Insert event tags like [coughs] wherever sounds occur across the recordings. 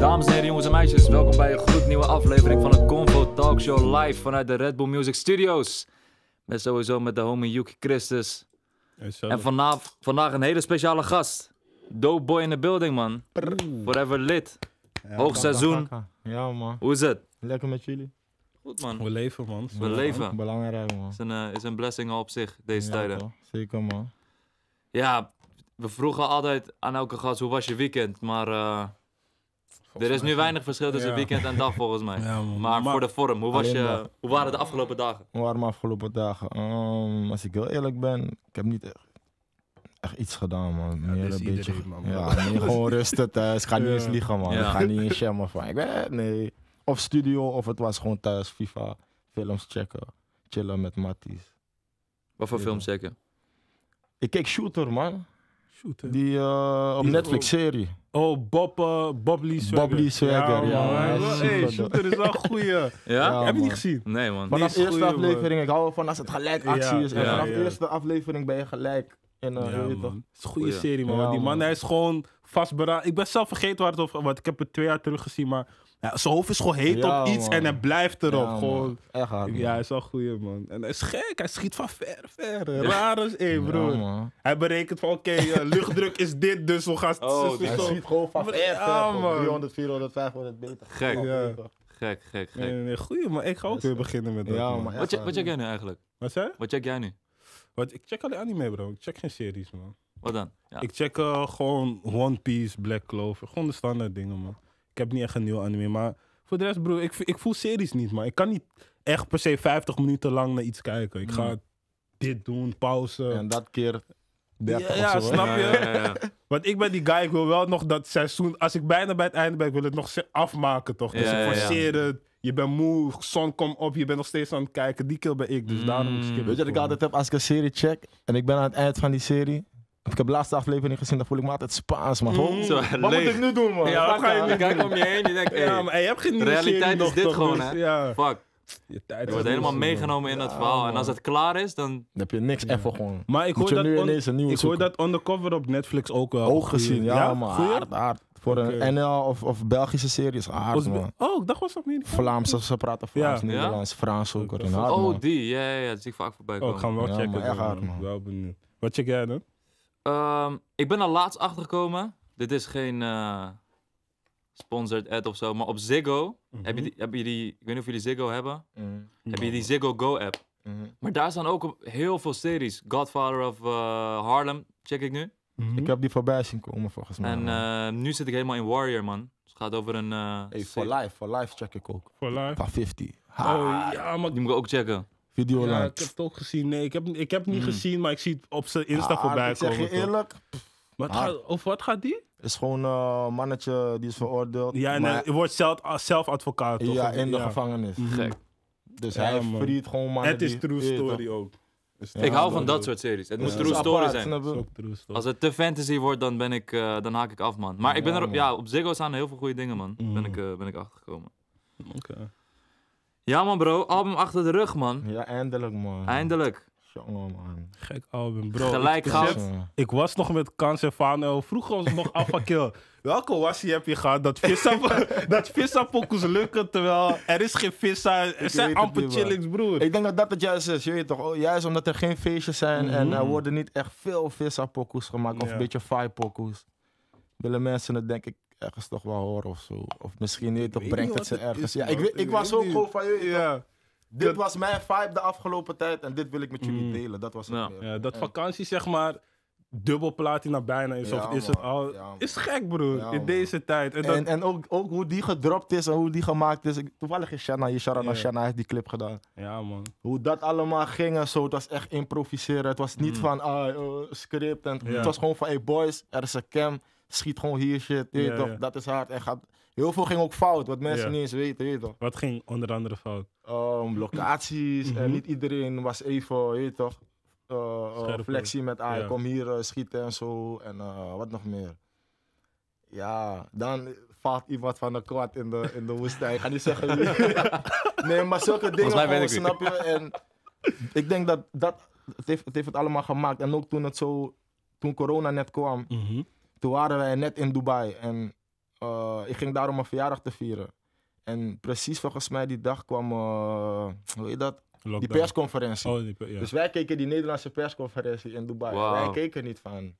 Dames en heren, jongens en meisjes, welkom bij een goed nieuwe aflevering van de Convo Talk Show live vanuit de Red Bull Music Studios. Met sowieso met de homie Yuki Christus. En vanaf, vandaag een hele speciale gast. Dope boy in the building, man. Forever lit. Hoogseizoen. Ja, man. Hoe is het? Lekker met jullie. Goed, man. We leven, man. We leven. Belangrijk, man. Is een, eh, is een blessing al op zich, deze tijden. Zeker, man. Ja, we vroegen altijd aan elke gast, hoe was je weekend? Maar... Eh, er is nu weinig verschil tussen weekend en dag volgens mij. [laughs] maar, voor de vorm, hoe, was je, hoe waren de afgelopen dagen? Hoe waren de afgelopen dagen? Ehm, als ik heel eerlijk ben, ik heb niet echt, echt iets gedaan, man. Meer een beetje. Ja, [laughs] gewoon rusten thuis. Ik ga niet eens liegen, man. Ik ga niet eens [laughs] jammer van. Ik weet nee. Of studio, of het was gewoon thuis FIFA, films checken, chillen met Matties. Wat voor films checken? Ik keek Shooter, man. Die eh, op Netflix serie. Oh, Bob, eh, Bob Swagger. ja, man. Hey, shooter is wel een goeie. Ja? Heb je niet gezien? Nee, man. Vanaf de eerste aflevering, ik hou ervan als het gelijk actie is. En vanaf de eerste aflevering ben je gelijk. in. Eh, toch. Het is een goede serie, man. die man, hij is gewoon vastberaden. Ik ben zelf vergeten waar het over gaat, ik heb het twee jaar terug gezien. Maar ja, zijn hoofd is gewoon heet op iets en hij blijft erop. Ja, gewoon. ja, hij is wel goeie, man. En hij is gek, hij schiet van ver, ver. Ja. Raar is, één broer. hij berekent van, oké, eh, [laughs] luchtdruk is dit, dus we gaan... Oh, hij schiet gewoon van ver, ver man. 300, 400, 500 meter. Gek, gek, gek, gek. Nee, nee, goeie, man. Ik ga ook weer beginnen met dat. Wat, wat check jij nu eigenlijk? Wat zei Wat check jij nu? Wat, ik check alleen anime, bro. Ik check geen series, man. Wat dan? Ik check eh, gewoon One Piece, Black Clover. Gewoon de standaard dingen, man heb niet echt een nieuwe anime. Maar voor de rest, broer, ik, ik voel series niet, maar Ik kan niet echt per se 50 minuten lang naar iets kijken. Ik ga mm. dit doen, pauze. En dat keer 30 ja, snap je? Ja, ja, [laughs] Want ik ben die guy, ik wil wel nog dat seizoen... Als ik bijna bij het einde ben, ik wil het nog afmaken, toch? Dus ik forceer het. Je bent moe, zon komt op, je bent nog steeds aan het kijken. Die keer ben ik, dus mm. daarom ik. Weet je wat ik altijd heb als ik een serie check en ik ben aan het eind van die serie? Ik heb de laatste aflevering gezien, dan voel ik me altijd Spaans, man. Mm. wat moet ik nu doen, man? Ja, wat ga je nu Kijk om je heen, je denkt, ja, maar, je hebt geen Realiteit is dit gewoon, hè? Fuck. Je, tijd wordt helemaal meegenomen in dat verhaal. En als het klaar is, dan... heb je niks even gewoon. Maar ik hoor, dat, on... ik hoor dat Undercover op Netflix ook wel. Hoog gezien, ja, man. Voor een NL of, of Belgische is hard, man. Oh, dat was dat niet. Vlaams, ze praten Vlaams, Nederlands, Frans ook. Oh, die, ja, ja, dat zie ik vaak voorbij komen. Oh, ik ga hem wel checken. Echt hard, man. Wel benieuwd. Wat check jij dan? Ehm, ik ben er laatst achter Dit is geen eh, sponsored ad of zo, maar op Ziggo heb, je mhm. die, heb je die. Ik weet niet of jullie Ziggo hebben. Mm. Heb je die Ziggo Go app? Mhm. Maar daar staan ook heel veel series. Godfather of eh, Harlem, check ik nu. Mhm. Ik heb die voorbij zien komen volgens mij. En eh, nu zit ik helemaal in Warrior, man. Dus het gaat over een. hey, for life, for life check ik ook. For life. Van 50. Ha. Oh ja, die moet ik ook checken. Video ja, ik heb het ook gezien. Nee, ik heb, ik heb het niet hmm. gezien, maar ik zie het op zijn Insta ah, voorbij komen. Ik zeg je eerlijk. Wat gaat, of wat gaat die? Is gewoon een mannetje die is veroordeeld. Ja, en hij wordt zelf, ah, zelf advocaat. Toch? Ja, in de gevangenis. Mhm. Gek. Dus hij vriet gewoon mannen. Het is true story ook. ik hou van dat soort series. Het ja. moet true story zijn. Als het te fantasy wordt, dan, ben ik, eh, dan haak ik af, man. Maar ik ben er, ja, op Ziggo staan heel veel goede dingen, man. Ben, mm. ik, uh, ben ik achtergekomen. Oké. Ja man bro, album achter de rug man. Ja, eindelijk man. Eindelijk. Jongen man. Gek album bro. Gelijk ik, Ik was nog met Kans en Fano, vroeg ons nog af van kill. [laughs] Welke wassie heb je gehad dat vissa, [laughs] lukken terwijl er is geen vissa, er zijn amper chillings broer. Ik denk dat dat het juist is, je weet toch. Oh, juist omdat er geen feestjes zijn en mhm. er worden niet echt veel vissa gemaakt of een beetje five pokus willen mensen het denk ik ergens toch wel horen of zo. Of misschien niet, toch brengt het ze ergens. ja, ik, ik was ook gewoon van, je, ja. dit was mijn vibe de afgelopen tijd en dit wil ik met jullie mm. delen. Dat was het Ja, dat vakantie, zeg maar, dubbel platina bijna is. of is het al... is gek, bro, in deze tijd. En, en, ook, ook hoe die gedropt is en hoe die gemaakt is. Toevallig is Shanna, Sharon yeah. Shanna heeft die clip gedaan. Ja, man. Hoe dat allemaal ging en zo. Het was echt improviseren. Het was niet mm. van ah, eh, script. En, Het was gewoon van, hey boys, er is een cam schiet gewoon hier shit, toch, dat is hard. En gaat, heel veel ging ook fout, wat mensen niet eens weten, weet toch. Wat ging onder andere fout? Um, locaties, en eh, mhm. niet iedereen was even, weet toch, uh, flexie met, ah, kom hier schieten en zo, en wat nog meer. Ja, dan valt iemand van de kwad in de, in de woestijn. ga niet zeggen wie. [laughs] nee, maar zulke dingen, snap je. En ik denk dat, dat het, heeft, het heeft allemaal gemaakt. En ook toen het zo, toen corona net kwam. Mhm. Toen waren wij net in Dubai en eh, ik ging daar om mijn verjaardag te vieren. En precies volgens mij die dag kwam, eh, hoe heet dat? Die persconferentie. Oh, dus wij keken die Nederlandse persconferentie in Dubai. Wij keken niet van,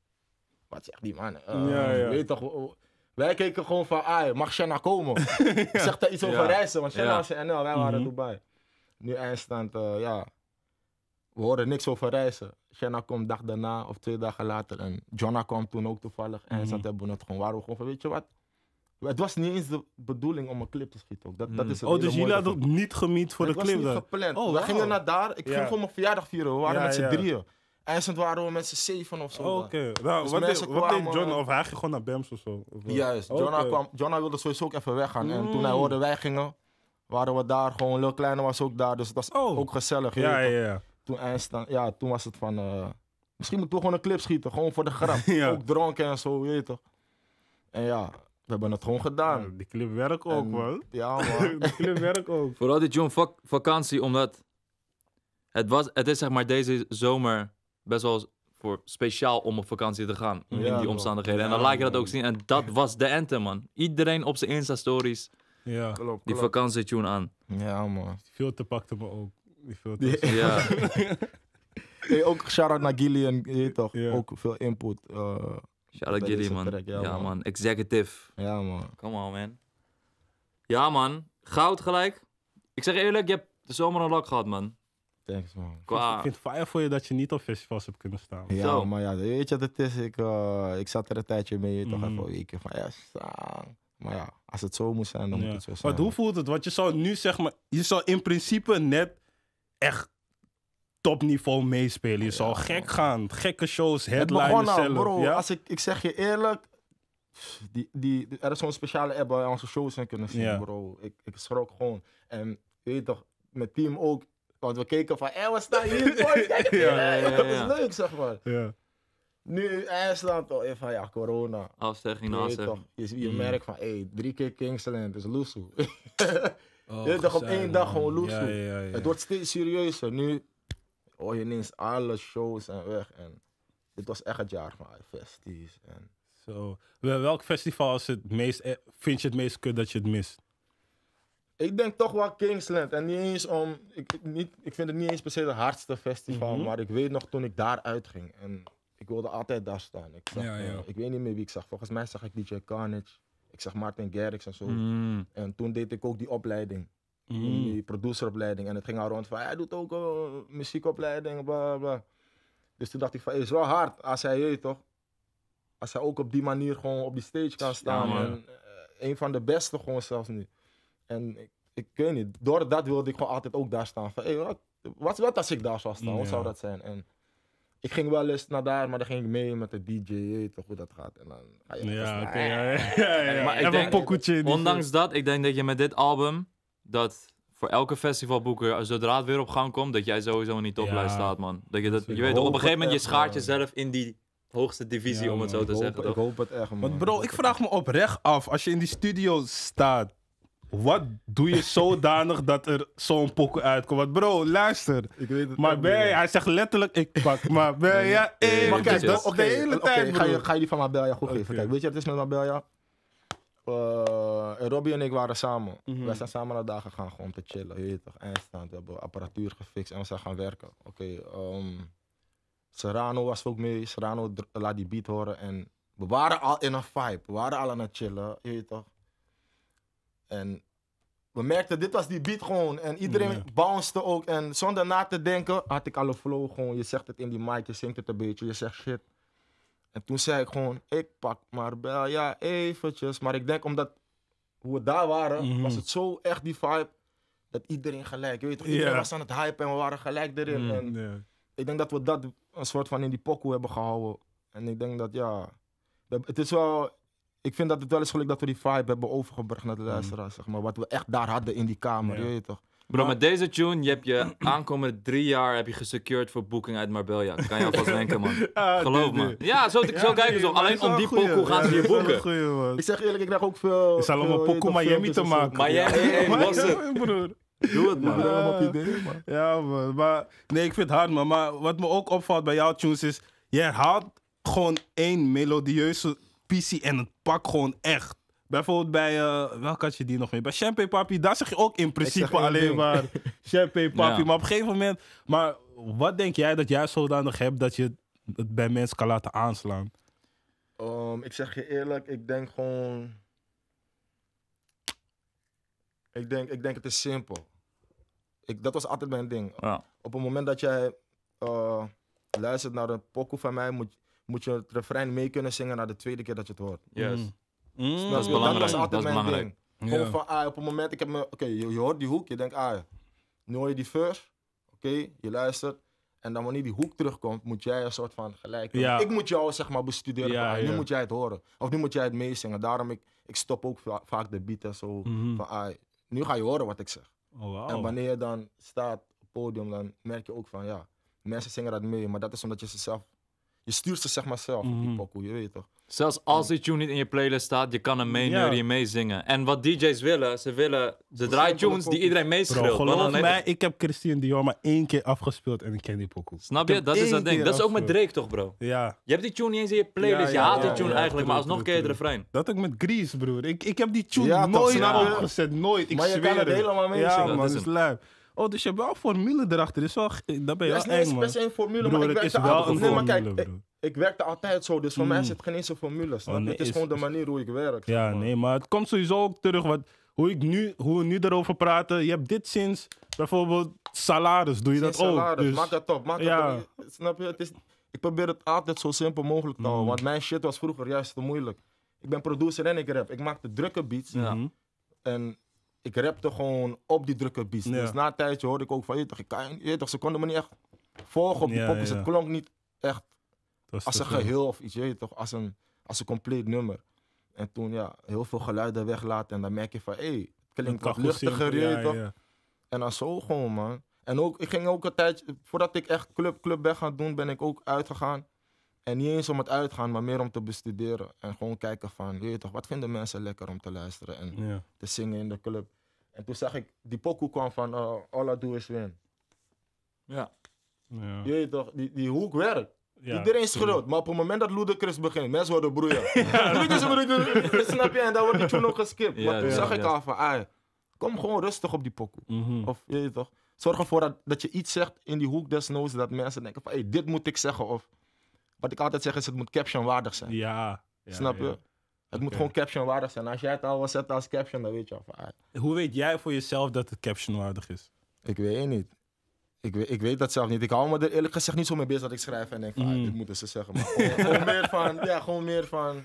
wat zegt die man? Uh, Weet toch, oh, oh. wij keken gewoon van, ah, mag Shanna komen? [laughs] Ik zeg daar iets over reizen, want Shanna was in NL, wij waren in mhm. Dubai. Nu eindstand, ja, we horen niks over reizen. Jenna komt dag daarna of twee dagen later. En Jonna kwam toen ook toevallig. En mm. zat hebben het gewoon. waar, we gewoon van, weet je wat? Het was niet eens de bedoeling om een clip te schieten. Dat, dat mhm. is oh, dus jullie hadden niet gemiet voor de clip? Het was niet gepland. Oh, We gingen naar daar. Ik ging gewoon mijn verjaardag vieren. We waren met z'n drieën. drieën. ze waren we met z'n zeven of zo. Oké. Nou, dus wat, deed, wat deed John? Of hij ging gewoon naar Bams of zo? Eh, Juist. Jonna, kwam, Jonna wilde sowieso ook even weggaan. Mm. En toen hij mm. hoorde wij gingen, waren we daar. Gewoon Lil Kleine was ook daar. Dus dat was oh. ook gezellig. Ja, ja, ja. Toen, Einstein, ja, toen was het van, uh, misschien moeten we gewoon een clip schieten, gewoon voor de grap. [laughs] Ook dronken en zo, weet je toch. En ja, we hebben het gewoon gedaan. die clip werkt ook, en, man. Ja, [laughs] man. die clip werkt ook. Vooral die John vak vakantie, omdat het, was, het is zeg maar deze zomer best wel voor speciaal om op vakantie te gaan. in die omstandigheden. en dan laat je dat ook zien. En dat was de ente, man. Iedereen op zijn Insta-stories. Ja. Klopt, Die vakantietune aan. Ja, man. Veel te pakte me ook. Die Ja. [laughs] hey, ook shout-out naar Gillian, je toch? Ook veel input. Uh, shout-out Gillian, ja, man. Executive. Ja, man. Come on, man. Ja, man. Goud gelijk. Ik zeg eerlijk, je hebt de zomer een lak gehad, man. Thanks, man. Ik vind het fire voor je dat je niet op festivals hebt kunnen staan. Ja, maar ja, weet je wat het is? Ik, eh, ik zat er een tijdje mee, toch mhm. even weken van ja, Maar ja, als het zo moet zijn, dan moet het zo zijn. Maar hoe voelt het? Want je zou nu zeg maar, je zou in principe net echt topniveau meespelen. Je zou gek gaan. Gekke shows, headliners zelf. Bro, ja? als ik, ik zeg je eerlijk, die, die, er is zo'n speciale app waar onze shows in kunnen zien, bro. Ik, ik schrok gewoon. En weet je toch, met team ook. Want we keken van, hé, wat staat hier? [laughs] Dat is leuk, zeg maar. Nu IJsland, toch even van, ja, corona. Afzegging, zeg. Je, je, je mm. merkt van, hé, drie keer Kingsland, is loesoe. [laughs] Oh, je op één dag gewoon loose Het wordt steeds serieuzer. Nu hoor je ineens alle shows en weg. En dit was echt het jaar van festies. En... Zo. Welk festival is het meest, eh, vind je het meest kut dat je het mist? Ik denk toch wel Kingsland. En niet eens om. Ik, niet, ik vind het niet eens per se het hardste festival. Mhm. Maar ik weet nog toen ik daar uitging. En ik wilde altijd daar staan. Ik, zag, ik weet niet meer wie ik zag. Volgens mij zag ik DJ Carnage. Ik zag Martin Garrix en zo. Mm. En toen deed ik ook die opleiding. Mm. Die produceropleiding. En het ging al rond van, hij doet ook een eh, muziekopleiding, bla bla. Dus toen dacht ik van, is wel hard als hij, je, toch? Als hij ook op die manier gewoon op die stage kan staan. en, eh, een van de beste gewoon zelfs nu. En ik, ik weet niet, door dat wilde ik gewoon altijd ook daar staan. Van, wat, wat, als ik daar zou staan? Wat zou dat zijn? En, ik ging wel eens naar daar, maar dan ging ik mee met de DJ, toch hoe dat gaat. En dan ga je ja, oké. [laughs] ja, ja, ja, Maar ik heb denk, een pokoetje. ondanks dat, ik denk dat je met dit album, dat voor elke festivalboeker, als zodra het weer op gang komt, dat jij sowieso in die toplijst staat, man. Dat je, dat, je weet, op een gegeven moment, je schaart jezelf in die hoogste divisie, om het zo te zeggen. Ik hoop het echt, man. bro, ik vraag me oprecht af, als je in die studio staat, wat doe je zodanig dat er zo'n pokoe uitkomt? Want bro, luister. Ik weet het maar ben hij zegt letterlijk, ik pak maar ben je Maar kijk, dat, op de hele tijd, ga je, je, die van Mabelja goed okay. geven. weet je wat het is met Mabelja? Uh, Robbie en ik waren samen. Mhm. We zijn samen naar dagen gegaan gewoon om te chillen. Je toch, eindstand. We hebben apparatuur gefixt en we zijn gaan werken. Oké, okay, ehm, Serrano was ook mee. Serrano laat die beat horen en we waren al in een vibe. We waren al aan het chillen, je toch. En we merkten, dit was die beat gewoon. En iedereen ja. bounced ook. En zonder na te denken had ik al een flow gewoon. Je zegt het in die mic, je zingt het een beetje, je zegt shit. En toen zei ik gewoon, ik pak maar bel ja, eventjes. Maar ik denk omdat hoe we daar waren, mhm. was het zo echt die vibe dat iedereen gelijk, weet je, iedereen was aan het hype en we waren gelijk erin. Mhm, en Ik denk dat we dat een soort van in die pokoe hebben gehouden. En ik denk dat ja, het is wel ik vind dat het wel eens gelukt dat we die vibe hebben overgebracht naar de mhm. luisteraar, zeg maar. Wat we echt daar hadden in die kamer, ja. je toch. Bro, met deze tune, je hebt je [clears throat] aankomende drie jaar heb je gesecured voor boeking uit Marbella. Kan je alvast [laughs] denken, man. Geloof me. Ja, zo, ja, zo kijken Alleen om die pokoe gaan ze je boeken. ik zeg eerlijk, ik krijg ook veel... Het is allemaal eh, pokoe Miami te maken. Miami, is [laughs] was het. [laughs] broer. Doe het, man. Ja, idee, man. Ja, man. Maar, nee, ik vind het hard, man. Maar wat me ook opvalt bij jouw tunes is... Je herhaalt gewoon één melodieuze PC en het pak gewoon echt. Bijvoorbeeld bij, uh, eh, welk had je die nog meer? Bij Champagne Papi, daar zeg je ook in principe alleen maar [laughs] Champagne Papi. Maar op een gegeven moment, maar wat denk jij dat jij zodanig hebt dat je het bij mensen kan laten aanslaan? Ehm, ik zeg je eerlijk, ik denk gewoon. Ik denk, ik denk het is simpel. Ik, dat was altijd mijn ding. Ja. Op het moment dat jij eh, luistert naar een pokoe van mij, moet, moet je het refrein mee kunnen zingen na de tweede keer dat je het hoort. Yes. Mm. Mm. dat, is belangrijk. dat altijd is mijn belangrijk. ding. van, ah, op het moment, ik heb me, oké, je, hoort die hoek, je denkt, ah, nu hoor je die first, oké, je luistert. En dan wanneer die hoek terugkomt, moet jij een soort van gelijk. Ja. Ik moet jou zeg maar bestuderen. Ja, ah, nu moet jij het horen. Of nu moet jij het meezingen. Daarom ik, ik stop ook vaak de beat en zo. Mm -hmm. Van ah, nu ga je horen wat ik zeg. Oh, wow. En wanneer je dan staat op het podium, dan merk je ook van ja, mensen zingen dat mee. Maar dat is omdat je ze zelf je stuurt ze zeg maar zelf mm die mhm. pokoe, je weet toch. Zelfs als die tune niet in je playlist staat, je kan hem meeneuren, je meezingen. En wat DJ's willen, ze willen, ze draaien tunes die iedereen meeschreeuwt. Geloof mij, ik heb Christian Dior maar één keer afgespeeld en ik ken die pokoe. Snap je? Dat is dat ding. Dat is ook met Drake toch, bro? Ja. Je hebt die tune niet eens in je playlist, je haat die tune eigenlijk, maar alsnog keer je het refrein. Dat ook met Grease, broer. Ik, ik heb die tune nooit opgezet, nooit. Ik zweer het. helemaal mee ja, man, dat is leuk. Oh, dus je hebt wel een formule erachter. Dus wel, eh, dat ben je wel eng, Het is één formule, maar ik een altijd... Nee, maar kijk, ik, werk werkte altijd zo, dus voor mm. mij zit hmm. geen eens een formule, oh, Het is, gewoon de manier hoe ik werk. Ja, nee, maar het komt sowieso ook terug, wat, hoe, ik nu, hoe we nu erover praten. Je hebt dit sinds bijvoorbeeld salaris, doe je dat ook. salaris, dus- maak het op, maak op. Snap je? Het ik probeer het altijd zo simpel mogelijk te houden, hmm. want mijn shit was vroeger juist te moeilijk. Ik ben producer en ik rap. Ik maak de drukke beats. En ik repte gewoon op die drukke beats. Dus na een tijdje hoorde ik ook van, je toch, ik kan, ze konden me niet echt volgen op die ja, Het klonk niet echt als een geheel of iets, je toch, als een, als een compleet nummer. En toen, ja, heel veel geluiden weglaten en dan merk je van, hé, hey, het klinkt wat luchtiger, je toch. En dan zo gewoon, man. En ook, ik ging ook een tijdje, voordat ik echt club, club ben gaan doen, ben ik ook uitgegaan. En niet eens om het uitgaan, maar meer om te bestuderen. En gewoon kijken van, weet je toch, wat vinden mensen lekker om te luisteren en te zingen in de club. En toen zag ik, die pokoe kwam van uh, All I Do Is Win. Ja. ja. Je toch, die, die hoek werkt. Iedereen is groot, maar op het moment dat Ludacris begint, mensen worden broeien. [laughs] Ludacris, [laughs] snap je? En daar wordt die toen ook geskipt. maar toen zag ik al van, ah, kom gewoon rustig op die pokoe. Mm -hmm. Of, je toch, zorg ervoor dat, dat je iets zegt in die hoek desnoods, dat mensen denken van, hey, dit moet ik zeggen. Of, wat ik altijd zeg is, het moet caption waardig zijn. Ja. ja Snap je? Het moet gewoon caption waardig zijn. Als jij het al wil zetten als caption, dan weet je al van... Ah. Hoe weet jij voor jezelf dat het caption waardig is? Ik weet niet. Ik weet, ik weet dat zelf niet. Ik hou me er eerlijk gezegd niet zo mee bezig dat ik schrijf en denk van, ah, mm. dit moeten ze zeggen. Maar [laughs] gewoon, meer van, ja, gewoon meer van...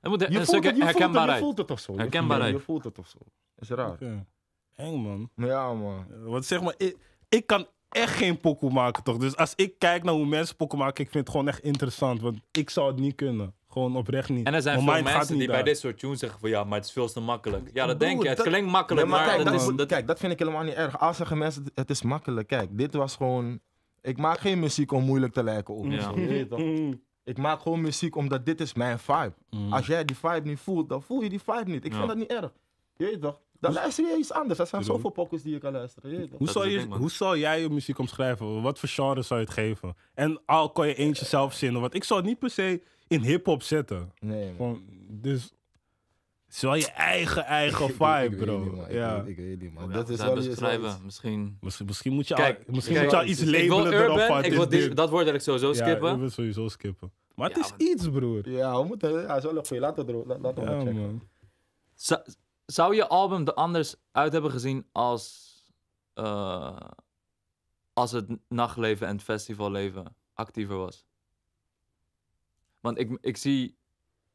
Het moet je, eh, voelt het, je, herkenbaarheid. je voelt het of zo. Herkenbaarheid. Je, voelt het of zo. Is raar. Okay. Eng, man. Ja, man. Wat zeg maar, ik, ik kan echt geen pokoe maken, toch? Dus als ik kijk naar hoe mensen pokoe maken, ik vind het gewoon echt interessant. Want ik zou het niet kunnen. Gewoon oprecht niet. En er zijn veel mensen die bij dit soort tunes zeggen van ja, maar het is veel te makkelijk. Ja, dat denk je. Het klinkt makkelijk, maar, kijk, dat, dat... kijk, dat vind ik helemaal niet erg. Als zeggen mensen, het is makkelijk. Kijk, dit was gewoon... Ik maak geen muziek om moeilijk te lijken op. Ja. [laughs] Je [laughs] ik maak gewoon muziek omdat dit is mijn vibe. Mm. Als jij die vibe niet voelt, dan voel je die vibe niet. Ik vind dat niet erg. Je toch? Dan luister je iets anders. Er zijn zoveel pokus die je kan luisteren. hoe, zou je, hoe zou jij je muziek omschrijven? Wat voor genre zou je het geven? En al kan je eentje zelf zinnen. Want ik zou het niet per se in hip-hop zetten. Nee. Man. dus. Het wel je eigen, eigen [laughs] vibe, bro. Ik, ja. ik, weet niet, man. dat is wel beschrijven, misschien. misschien. misschien. moet je kijk, al, misschien kijk, iets labelen erop Ik wil dat woord wil ik sowieso skippen. Ja, ik wil sowieso skippen. Maar het is iets, broer. Ja, we moeten... Ja, zo, laten we laten, laten ja, checken zou je album er anders uit hebben gezien als, eh, als het nachtleven en het festivalleven actiever was? Want ik, ik zie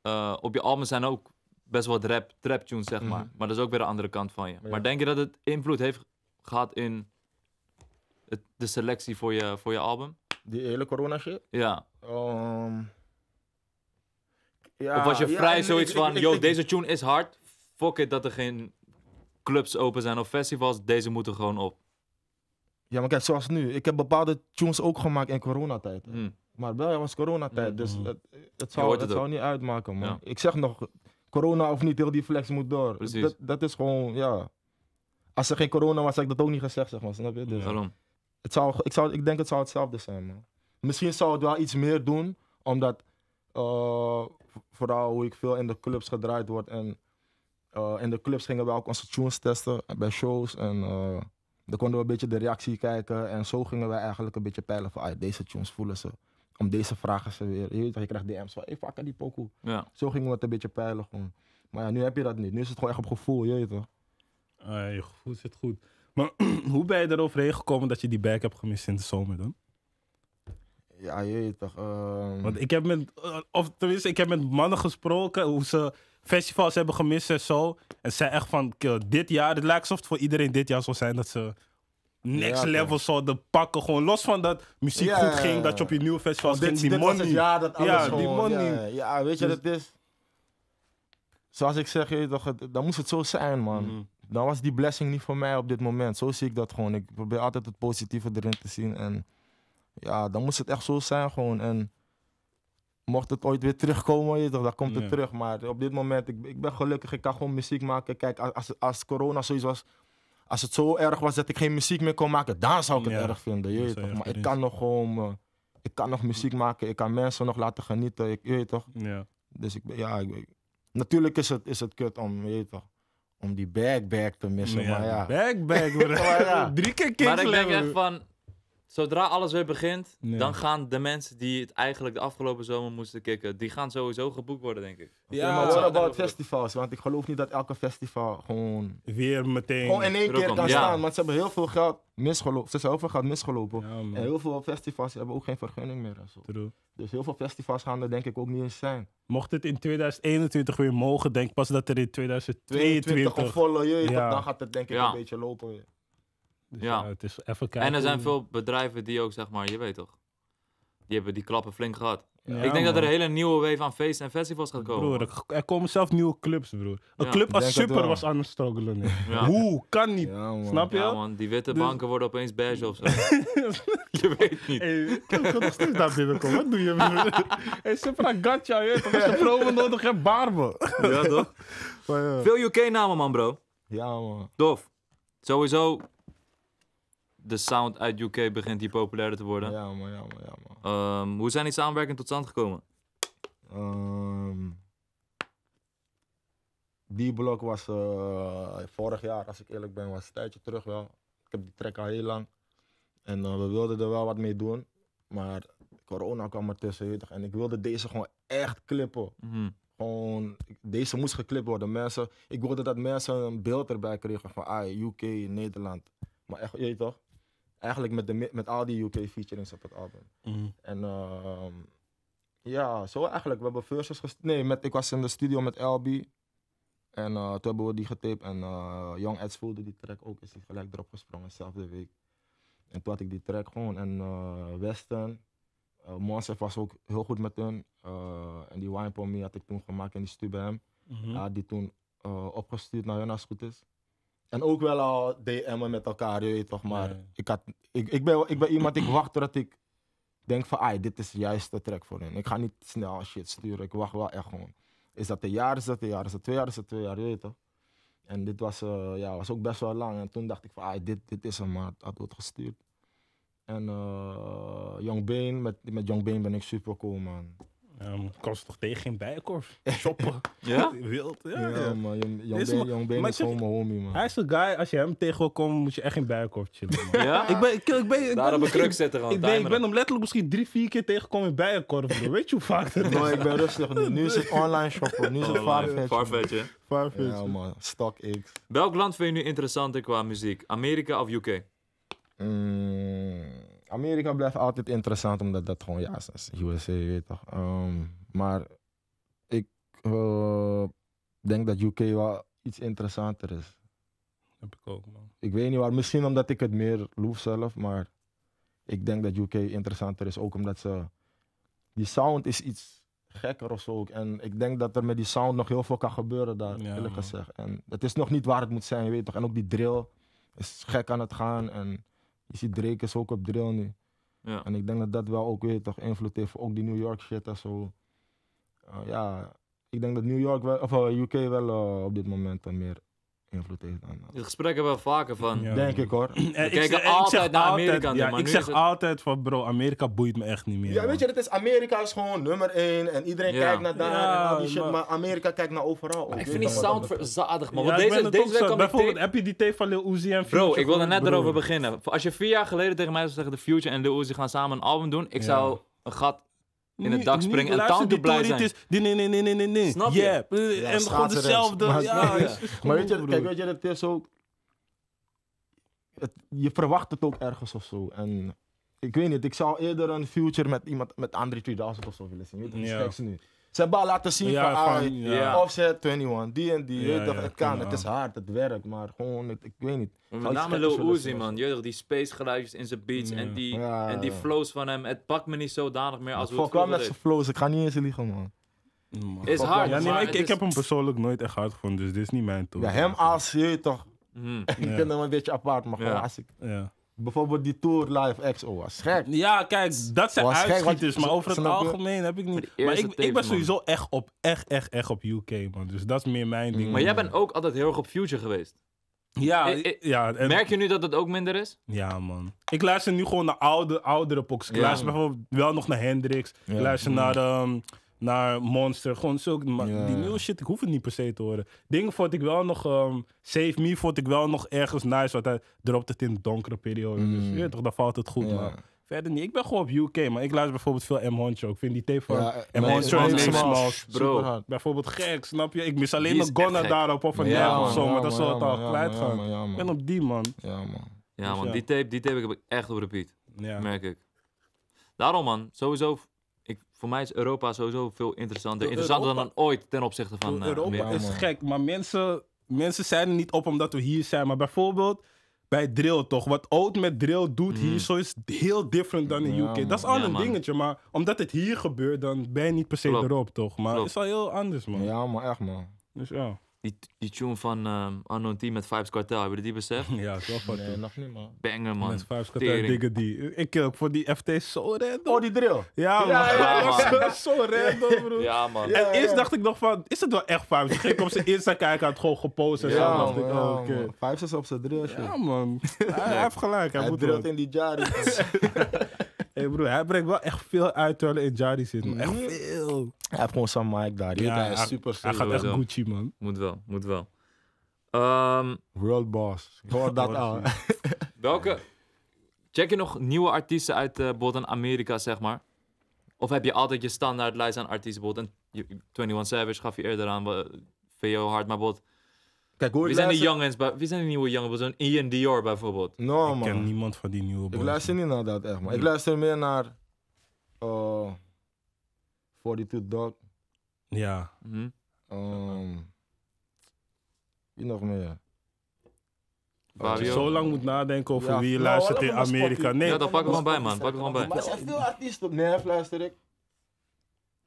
eh, op je album zijn ook best wat rap, trap tunes, zeg maar. Mhm. Maar dat is ook weer de andere kant van je. Maar denk je dat het invloed heeft gehad in het, de selectie voor je, voor je album? Die hele corona shit? Ja. ja ehm, of was je vrij zoiets van, yo, deze tune is hard, fuck it dat er geen clubs open zijn of festivals. Deze moeten gewoon op. Ja, maar kijk, zoals nu. Ik heb bepaalde tunes ook gemaakt in coronatijd. Mm. Maar het was coronatijd, mm. dus hmm. het, zou, het, zou niet uitmaken, man. Ik zeg nog, corona of niet, heel die flex moet door. Precies. Dat, dat is gewoon, ja. Als er geen corona was, had ik dat ook niet gezegd, zeg maar. Snap je? Dus, Waarom? het zou, ik, zou, ik denk het zou hetzelfde zijn, man. Misschien zou het wel iets meer doen, omdat eh, vooral hoe ik veel in de clubs gedraaid word en eh, in de clubs gingen we ook onze tunes testen bij shows. En uh, dan konden we een beetje de reactie kijken. En zo gingen we eigenlijk een beetje peilen van ah, deze tunes voelen ze. Om deze vragen ze weer. Je, je krijgt DM's van, hey, fuck die pokoe. Ja. Zo gingen we het een beetje peilen gewoon. Maar ja, nu heb je dat niet. Nu is het gewoon echt op gevoel, je weet toch? Ah, je gevoel zit goed. Maar [clears throat] hoe ben je eroverheen gekomen dat je die back hebt gemist in de zomer dan? Ja, je toch. Ehm, Want ik heb met, eh, of tenminste, ik heb met mannen gesproken hoe ze festivals hebben gemist en zo. En zij echt van, dit jaar, het lijkt alsof voor iedereen dit jaar zal zijn dat ze next ja, level zouden pakken. Gewoon los van dat muziek goed ging, dat je op je nieuwe festivals die dit money. Was het jaar dat alles ja, die money. Ja, weet je dus, dat het is? Zoals ik zeg, je, toch, dan moest het zo zijn, man. Mhm. Dan was die blessing niet voor mij op dit moment. Zo zie ik dat gewoon. Ik probeer altijd het positieve erin te zien en ja, dan moest het echt zo zijn gewoon. En mocht het ooit weer terugkomen, je toch, dan komt het terug. Maar op dit moment, ik, ik ben gelukkig, ik kan gewoon muziek maken. Kijk, als, als corona zoiets was, als het zo erg was dat ik geen muziek meer kon maken, dan zou ik het erg vinden. Je, je toch? Maar ik kan nog gewoon, eh, ik kan nog muziek maken, ik kan mensen nog laten genieten, ik, je, toch? Ja. Dus ik, ja, ik, natuurlijk is het, is het kut om, je toch? Om die backback te missen, maar ja. Backback, [laughs] drie keer Maar ik denk echt van, zodra alles weer begint, dan gaan de mensen die het eigenlijk de afgelopen zomer moesten kicken, die gaan sowieso geboekt worden, denk ik. Ja, ja maar wat about festivals? Want ik geloof niet dat elke festival gewoon... Weer meteen... Gewoon in één keer kan staan, want ze hebben heel veel geld misgelopen. Ze hebben heel veel geld misgelopen. en heel veel festivals hebben ook geen vergunning meer en zo. True. Dus heel veel festivals gaan er denk ik ook niet eens zijn. Mocht het in 2021 weer mogen, denk pas dat er in 2022... 2022 of volle, je, dan gaat het denk ik een beetje lopen weer. Dus, ja. Eh, het is even kijken. En er zijn veel bedrijven die ook, zeg maar, je weet toch, die hebben die klappen flink gehad. ik denk dat er een hele nieuwe wave aan feesten en festivals gaat komen. Broer, er komen zelf nieuwe clubs, broer. Een club als Super was aan het struggelen. [laughs] Hoe? Kan niet. Snap je? Ja, man. Die witte dus- banken worden opeens beige of zo. [laughs] je weet niet. Hey, ik kan nog steeds daar binnenkomen. Wat doe je, broer? [laughs] hey, Supra gacha, je hebt Als je promo nodig geen barbe. ja, toch? Veel UK-namen, man, bro. Ja, man. Tof. Sowieso de sound uit UK begint hier populairder te worden. Ja man, ja man, ja man. Ehm, hoe zijn die samenwerkingen tot stand gekomen? Ehm, die blok was eh, vorig jaar, als ik eerlijk ben, was een tijdje terug wel. Ik heb die track al heel lang. En eh, we wilden er wel wat mee doen. Maar corona kwam ertussen. En ik wilde deze gewoon echt klippen. Mhm. Gewoon, deze moest geklipt worden. Mensen, ik wilde dat mensen een beeld erbij kregen van ah, UK, Nederland. Maar echt, je toch? Eigenlijk met, de, met al die UK featurings op het album. Mhm. En ehm, ja, zo eigenlijk. We hebben verses Nee, met, ik was in de studio met LB. En eh, toen hebben we die getaped. En eh, Young Eds voelde die track ook. Is die gelijk erop gesprongen, dezelfde week. En toen had ik die track gewoon. En uh, Weston, uh, was ook heel goed met hem. Eh, en die Wine Me had ik toen gemaakt in die studio bij hem. Mhm. Hij had die toen opgestuurd naar Jonas als het goed is. En ook wel al DM'en met elkaar, je weet toch. Maar ik, had, ik, ik, ben, ik ben iemand, ik wacht totdat ik denk van, ah, dit is de juiste track voor hen. Ik ga niet snel shit sturen, ik wacht wel echt gewoon. Is dat een jaar, is dat een jaar, is dat twee jaar, is dat twee jaar, je weet toch. En dit was, eh, ja, was ook best wel lang. En toen dacht ik van, ah, dit, dit is hem, maar het had wordt gestuurd. En uh, Young Bane, met, met Young Bane ben ik super cool, man. Um, ehm, kan ze toch tegen geen bijenkorf? [laughs] Shoppen. ja? [laughs] Wild. Ja, man. Jan, Jan, is, gewoon mijn homie, man. Hij is een guy, als je hem tegen moet je echt geen bijenkorf chillen, man. [laughs] ja? Ik ben... Ik, ben Daar op een kruk zetten gewoon. Ik ben, ik ben hem letterlijk misschien drie, vier keer tegengekomen in bijenkorf, Weet je hoe vaak dat is? No, ik ben rustig nu. Nu is het online shoppen. Nu is het oh, Farfetch. Farfetch. Ja, man. X. Welk land vind je nu interessanter qua muziek? Amerika of UK? Mm. Amerika blijft altijd interessant, omdat dat gewoon, ja, is USA, weet toch. Ehm, maar ik eh, denk dat UK wel iets interessanter is. Heb ik ook, man. Ik weet niet waar, misschien omdat ik het meer loef zelf, maar ik denk dat UK interessanter is. Ook omdat ze, die sound is iets gekker of zo. En ik denk dat er met die sound nog heel veel kan gebeuren daar, ja, eerlijk gezegd. En het is nog niet waar het moet zijn, weet toch. En ook die drill is gek aan het gaan en je ziet Drake ook op drill nu. Ja. En ik denk dat dat wel ook weer toch invloed heeft ook die New York shit en zo. Eh, ja, ik denk dat New York wel, of eh, UK wel eh, op dit moment meer invloed heeft. Aan, Het gesprek hebben we vaker van. Denk ik hoor. [clears throat] Eh, we ik, kijken altijd naar Amerika. ja, ik zeg altijd van bro, Amerika boeit me echt niet meer. Ja, weet je, dat is Amerika is gewoon nummer één. En iedereen kijkt naar daar en al die shit. Maar Amerika kijkt naar overal. ik vind die sound verzadigd, man. Want deze, deze week Bijvoorbeeld, heb je die tape van Lil Uzi en Future? Bro, ik wilde net erover beginnen. Als je vier jaar geleden tegen mij zou zeggen, de Future en Lil Uzi gaan samen een album doen. Ik zou een gat in het dak springen en dan te blij zijn. Nee, nee, nee, nee, nee, nee. Snap je? Eh, en gewoon dezelfde. [laughs] Maar, weet je, kijk, weet je, het is ook... je verwacht het ook ergens of zo. En ik weet niet, ik zou eerder een future met iemand met André 2000 of zo willen zien. Weet je, dat is nu. Ze hebben al laten zien van, van ah, ja. 21, die en die. Eh, het kan, het is hard, het werkt, maar gewoon, ik, weet niet. Met name Lil Uzi, man. Je die space geluidjes in zijn beats en, die, en die flows van hem. Het pakt me niet zodanig meer als hoe het met zijn flows, ik ga niet eens liegen, man. man. Is hard. Ja, nee, ik, ik heb hem persoonlijk nooit echt hard gevonden, dus dit is niet mijn toon. Ja, hem als je toch. Hmm. [laughs] ik vind hem een beetje apart, maar gewoon ik... Ja. Bijvoorbeeld die tour live XO oh, was gek. Ja, kijk, dat zijn was uitschieters, maar over het algemeen heb ik niet. Maar ik, ik ben sowieso echt op, echt, echt, echt op UK, man. Dus dat is meer mijn ding. Maar jij bent ook altijd heel erg op Future geweest. Ja, eh, eh, ja en... merk je nu dat het ook minder is? Ja, man. Ik luister nu gewoon naar oude, oudere pox. Ik luister bijvoorbeeld wel nog naar Hendrix. ik luister mm. naar ehm, naar Monster. Gewoon zulke, maar die nieuwe shit, ik hoef het niet per se te horen. Dingen vond ik wel nog, ehm, Save Me vond ik wel nog ergens nice, wat hij dropt het in de donkere periode. Dus mm. weet toch, dan valt het goed, maar verder niet. Ik ben gewoon op UK, maar ik luister bijvoorbeeld veel M. Honcho. Ik vind die tape van ja, M. Honcho en bro. Bijvoorbeeld gek, snap je? Ik mis alleen nog Gonna daarop of een ja, of zo, maar dat zal het al kwijt gaan. Ik ben op die, man. Ja, man. Ja, dus man. Die tape, die tape heb ik echt op repeat, merk ik. Daarom, man. Sowieso voor mij is Europa sowieso veel interessanter. interessanter dan ooit ten opzichte van. Eh, Europa is gek, maar mensen, mensen zijn er niet op omdat we hier zijn. Maar bijvoorbeeld bij drill toch. Wat oud met drill doet mm. hier zo is heel different dan in UK. Dat is al een dingetje, maar omdat het hier gebeurt, dan ben je niet per se erop toch. Maar het is al heel anders, man. Ja, maar echt, man. Dus ja. Die, die tune van um, Unknown Team met Vibes Cartel, hebben jullie die beseft? [laughs] Ja, toch? Nee, nog niet, man. Banger, man. Met Vibes Cartel die. Ik ook eh, voor die FT zo random. Oh, die drill? Ja, man. Ja, man. ja, [laughs] man. zo random, [laughs] bro. Ja, man. en eerst dacht ik nog van, is het wel echt Vibes? Ik ging op zijn Insta kijken, had het gewoon gepost en zo. dacht oh, man, ik, oh, oké. Okay. Vibes is op zijn drill, shit. Ja, man. hij, heeft gelijk, hij, hij moet drillt in die jar hij brengt wel echt veel hij in Jari zit, Echt mm. veel. Hij heeft gewoon zijn mic daar. Ja, hij is super Hij gaat echt Gucci, man. Moet wel, moet wel. Um, World Boss. Hoor dat aan. [laughs] Welke? Check je nog nieuwe artiesten uit uh, Amerika, zeg maar? Of heb je altijd je standaard lijst aan artiesten? boden 21 Savage gaf je eerder aan, eh, VO Hard, maar Bot. Kijk, zijn die de jongens, zijn de nieuwe jongens? Zo'n Ian Dior bijvoorbeeld. Ik ken niemand van die nieuwe boys. Ik luister niet naar dat echt, man. Ik luister meer naar 42 eh, Dog. Ja. Hm? wie nog meer? Als je eh, zo lang moet nadenken over wie je nou, luistert in Amerika. Nee. Ja, dat pak ik gewoon bij, man. Pak ik gewoon bij. er zijn veel artiesten op luister ik.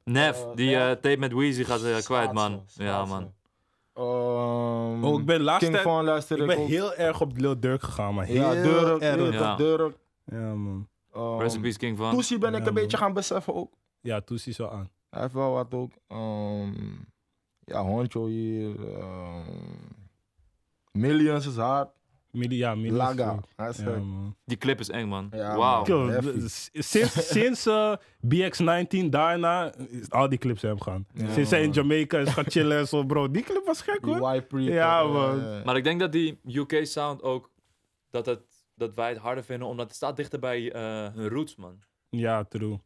Nef, eh, die uh, tape met Weezy gaat ze kwijt, man. Ja, man. Um, oh, ik ben laatst King Von luisterde ik, ben ook. heel erg op Lil Durk gegaan, man. Heel ja, Durk, Ja. Durk. Ja, man. Um, ehm, Recipes King Von. Toesie ben ik een man. beetje gaan beseffen ook. Ja, Toesie zo aan. Hij heeft wel wat ook. Um, ja, Honcho hier. Um, Millions is hard. Mili, ja, Die clip is eng, man. Wauw. Sinds, [laughs] eh, BX19 daarna is al die clips hebben gaan. sinds hij in Jamaica is gaan chillen en zo, bro. Die clip was gek, hoor. Ja, eh, man. Maar ik denk dat die UK-sound ook... Dat, het, dat wij het harder vinden, omdat het staat dichter bij eh, hun roots, man. Ja, true.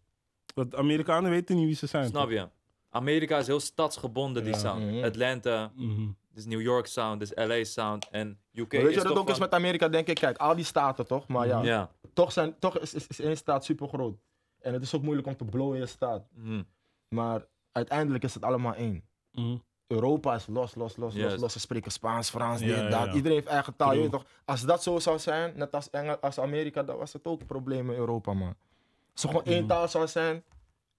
Want Amerikanen weten niet wie ze zijn. Snap je? Amerika is heel stadsgebonden, die sound. Mhm. Atlanta, Dus mhm. dit is New York sound, dit is LA sound. En weet je wat het ook van... is met Amerika, denk ik? Kijk, al die staten toch? Maar ja, toch, zijn, toch is, is, is één staat super groot. En het is ook moeilijk om te blowen in je staat. Mm. Maar uiteindelijk is het allemaal één. Mm. Europa is los, los, los, los, los. Ze spreken Spaans, Frans, ja, dit, dat. Iedereen heeft eigen taal. Je toch? Als dat zo zou zijn, net als, als Amerika, dan was het ook een probleem in Europa, man. Als er gewoon één mm. taal zou zijn,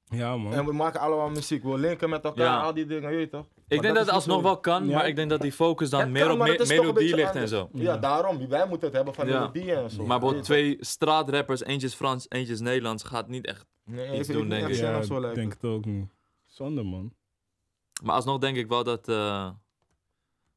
ja, man. En we maken allemaal muziek. We linken met elkaar, al die dingen, weet je toch? Ik denk dat het alsnog wel kan, maar ik denk dat die focus dan meer op me- melodie ligt en zo. Ja, daarom. Wij moeten het hebben van Ja. melodie en zo. Maar bijvoorbeeld twee straatrappers, eentje is Frans, eentje is Nederlands, gaat niet echt. iets doen, denk ik. Ja, ik denk het. ook niet. Zonde, man. Maar alsnog denk ik wel dat, eh,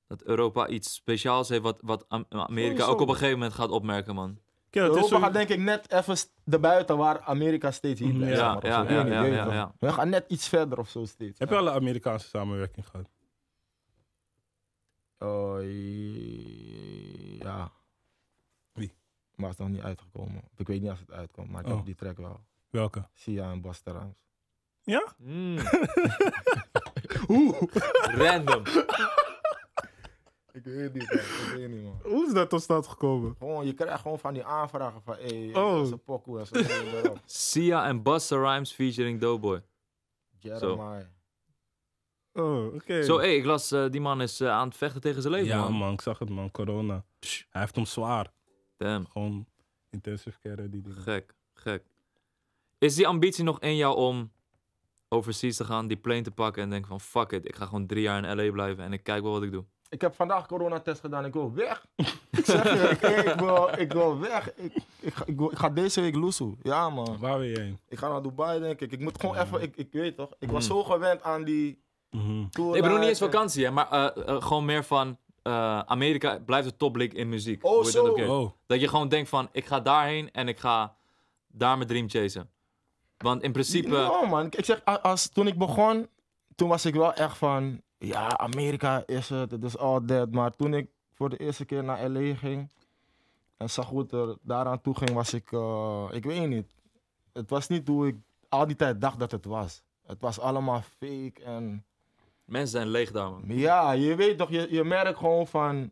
dat Europa iets speciaals heeft wat, wat Amerika ook op een gegeven moment gaat opmerken, man. Ja, Europa zo... gaat denk ik net even de buiten waar Amerika steeds hier mhm. blijft. Ja, ja, ja, ja, ja, We gaan net iets verder of zo steeds. Heb je al een Amerikaanse samenwerking gehad? Oh ja. Wie? Maar het is nog niet uitgekomen. Ik weet niet als het uitkomt, maar ik oh. heb die trek wel. Welke? Sia en Bas Ja? Mm. [laughs] Oeh. Random. Ik weet niet, man. [laughs] Hoe is dat tot stand gekomen? Gewoon, je krijgt gewoon van die aanvragen van, hey, oh. en zo. [laughs] Sia en Busta Rhymes featuring Doughboy. Jeremiah. Oh, oh, oké. Zo, hé, ik las, eh, die man is eh, aan het vechten tegen zijn leven, ja, man. ik zag het, man. Corona. Psh. Hij heeft hem zwaar. Damn. Gewoon intensive care, die dingen. Gek, gek. Is die ambitie nog in jou om overseas te gaan, die plane te pakken en denken van fuck it, ik ga gewoon drie jaar in LA blijven en ik kijk wel wat ik doe? ik heb vandaag coronatest gedaan, ik wil weg. [laughs] ik zeg je, ik, ik, wil, weg. Ik, ik, ga- deze week loesoe. Ja, man. Waar wil je heen? Ik ga naar Dubai, denk ik. Ik moet gewoon even, ik, ik weet toch, ik was mhm. zo gewend aan die mhm. Ik bedoel niet eens vakantie, hè, maar eh, eh, gewoon meer van... Eh, Amerika blijft de topblik in muziek. Oh, dat zo. Oh. Dat je gewoon denkt van, ik ga daarheen en ik ga daar mijn dream chasen. Want in principe... Oh, man. Ik zeg, als, toen ik begon, toen was ik wel echt van, ja, Amerika is het, het is all dead. Maar toen ik voor de eerste keer naar LA ging en zag hoe het er daaraan toe ging, was ik, eh, ik weet niet. Het was niet hoe ik al die tijd dacht dat het was. Het was allemaal fake en... Mensen zijn leeg daar, man. Ja, je weet toch, je, je merkt gewoon van...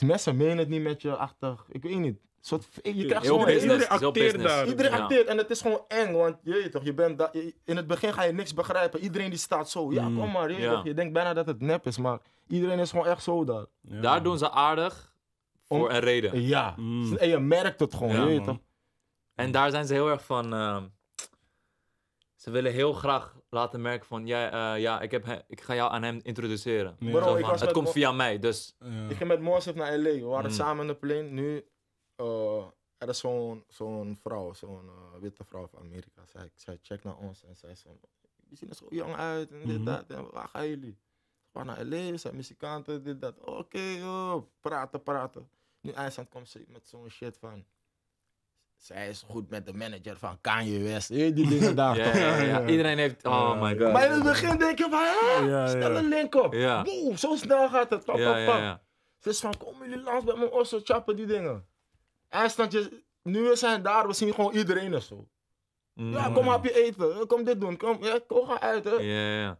[tsk] Mensen menen het niet met je achter, Ik weet niet. Soort, je krijgt heel business, iedereen acteert daar. acteert en het is gewoon eng, want je, toch, je bent in het begin ga je niks begrijpen. Iedereen die staat zo, ja mm, kom maar, je, toch, je denkt bijna dat het nep is, maar iedereen is gewoon echt zo daar. Daar doen ze aardig voor Om, een reden. Ja, mm. en je merkt het gewoon, je, toch. En daar zijn ze heel erg van, ehm, ze willen heel graag laten merken van, ja, eh, ja ik, heb ik ga jou aan hem introduceren. Bro, van, het komt via mij, dus. Ik ging met Morsef naar LA, we waren mm. samen in de plane, nu eh, er is zo'n zo'n vrouw, zo'n eh, witte vrouw van Amerika. Zij, zij checkt naar ons en zei zegt: je ziet er zo jong uit en dit, mhm. dat. waar gaan jullie? Gewoon naar L.A., zijn muzikanten, dit, dat. Oké, praten, praten. Nu IJsland komt ze met zo'n shit van... Zij is goed met de manager van Kanye West. die [laughs] dingen daar. ja, Iedereen heeft... Oh my god. Maar in het begin denk je van... stel een link op. Boe, zo snel gaat het. Pap, pap, pap. Ze is van, kom jullie langs bij mijn osso chappen die dingen. Eindstandje, nu we zijn daar, we zien gewoon iedereen of zo. Mm. Ja, kom je eten, eh, kom dit doen, kom, ja, kom ga uit.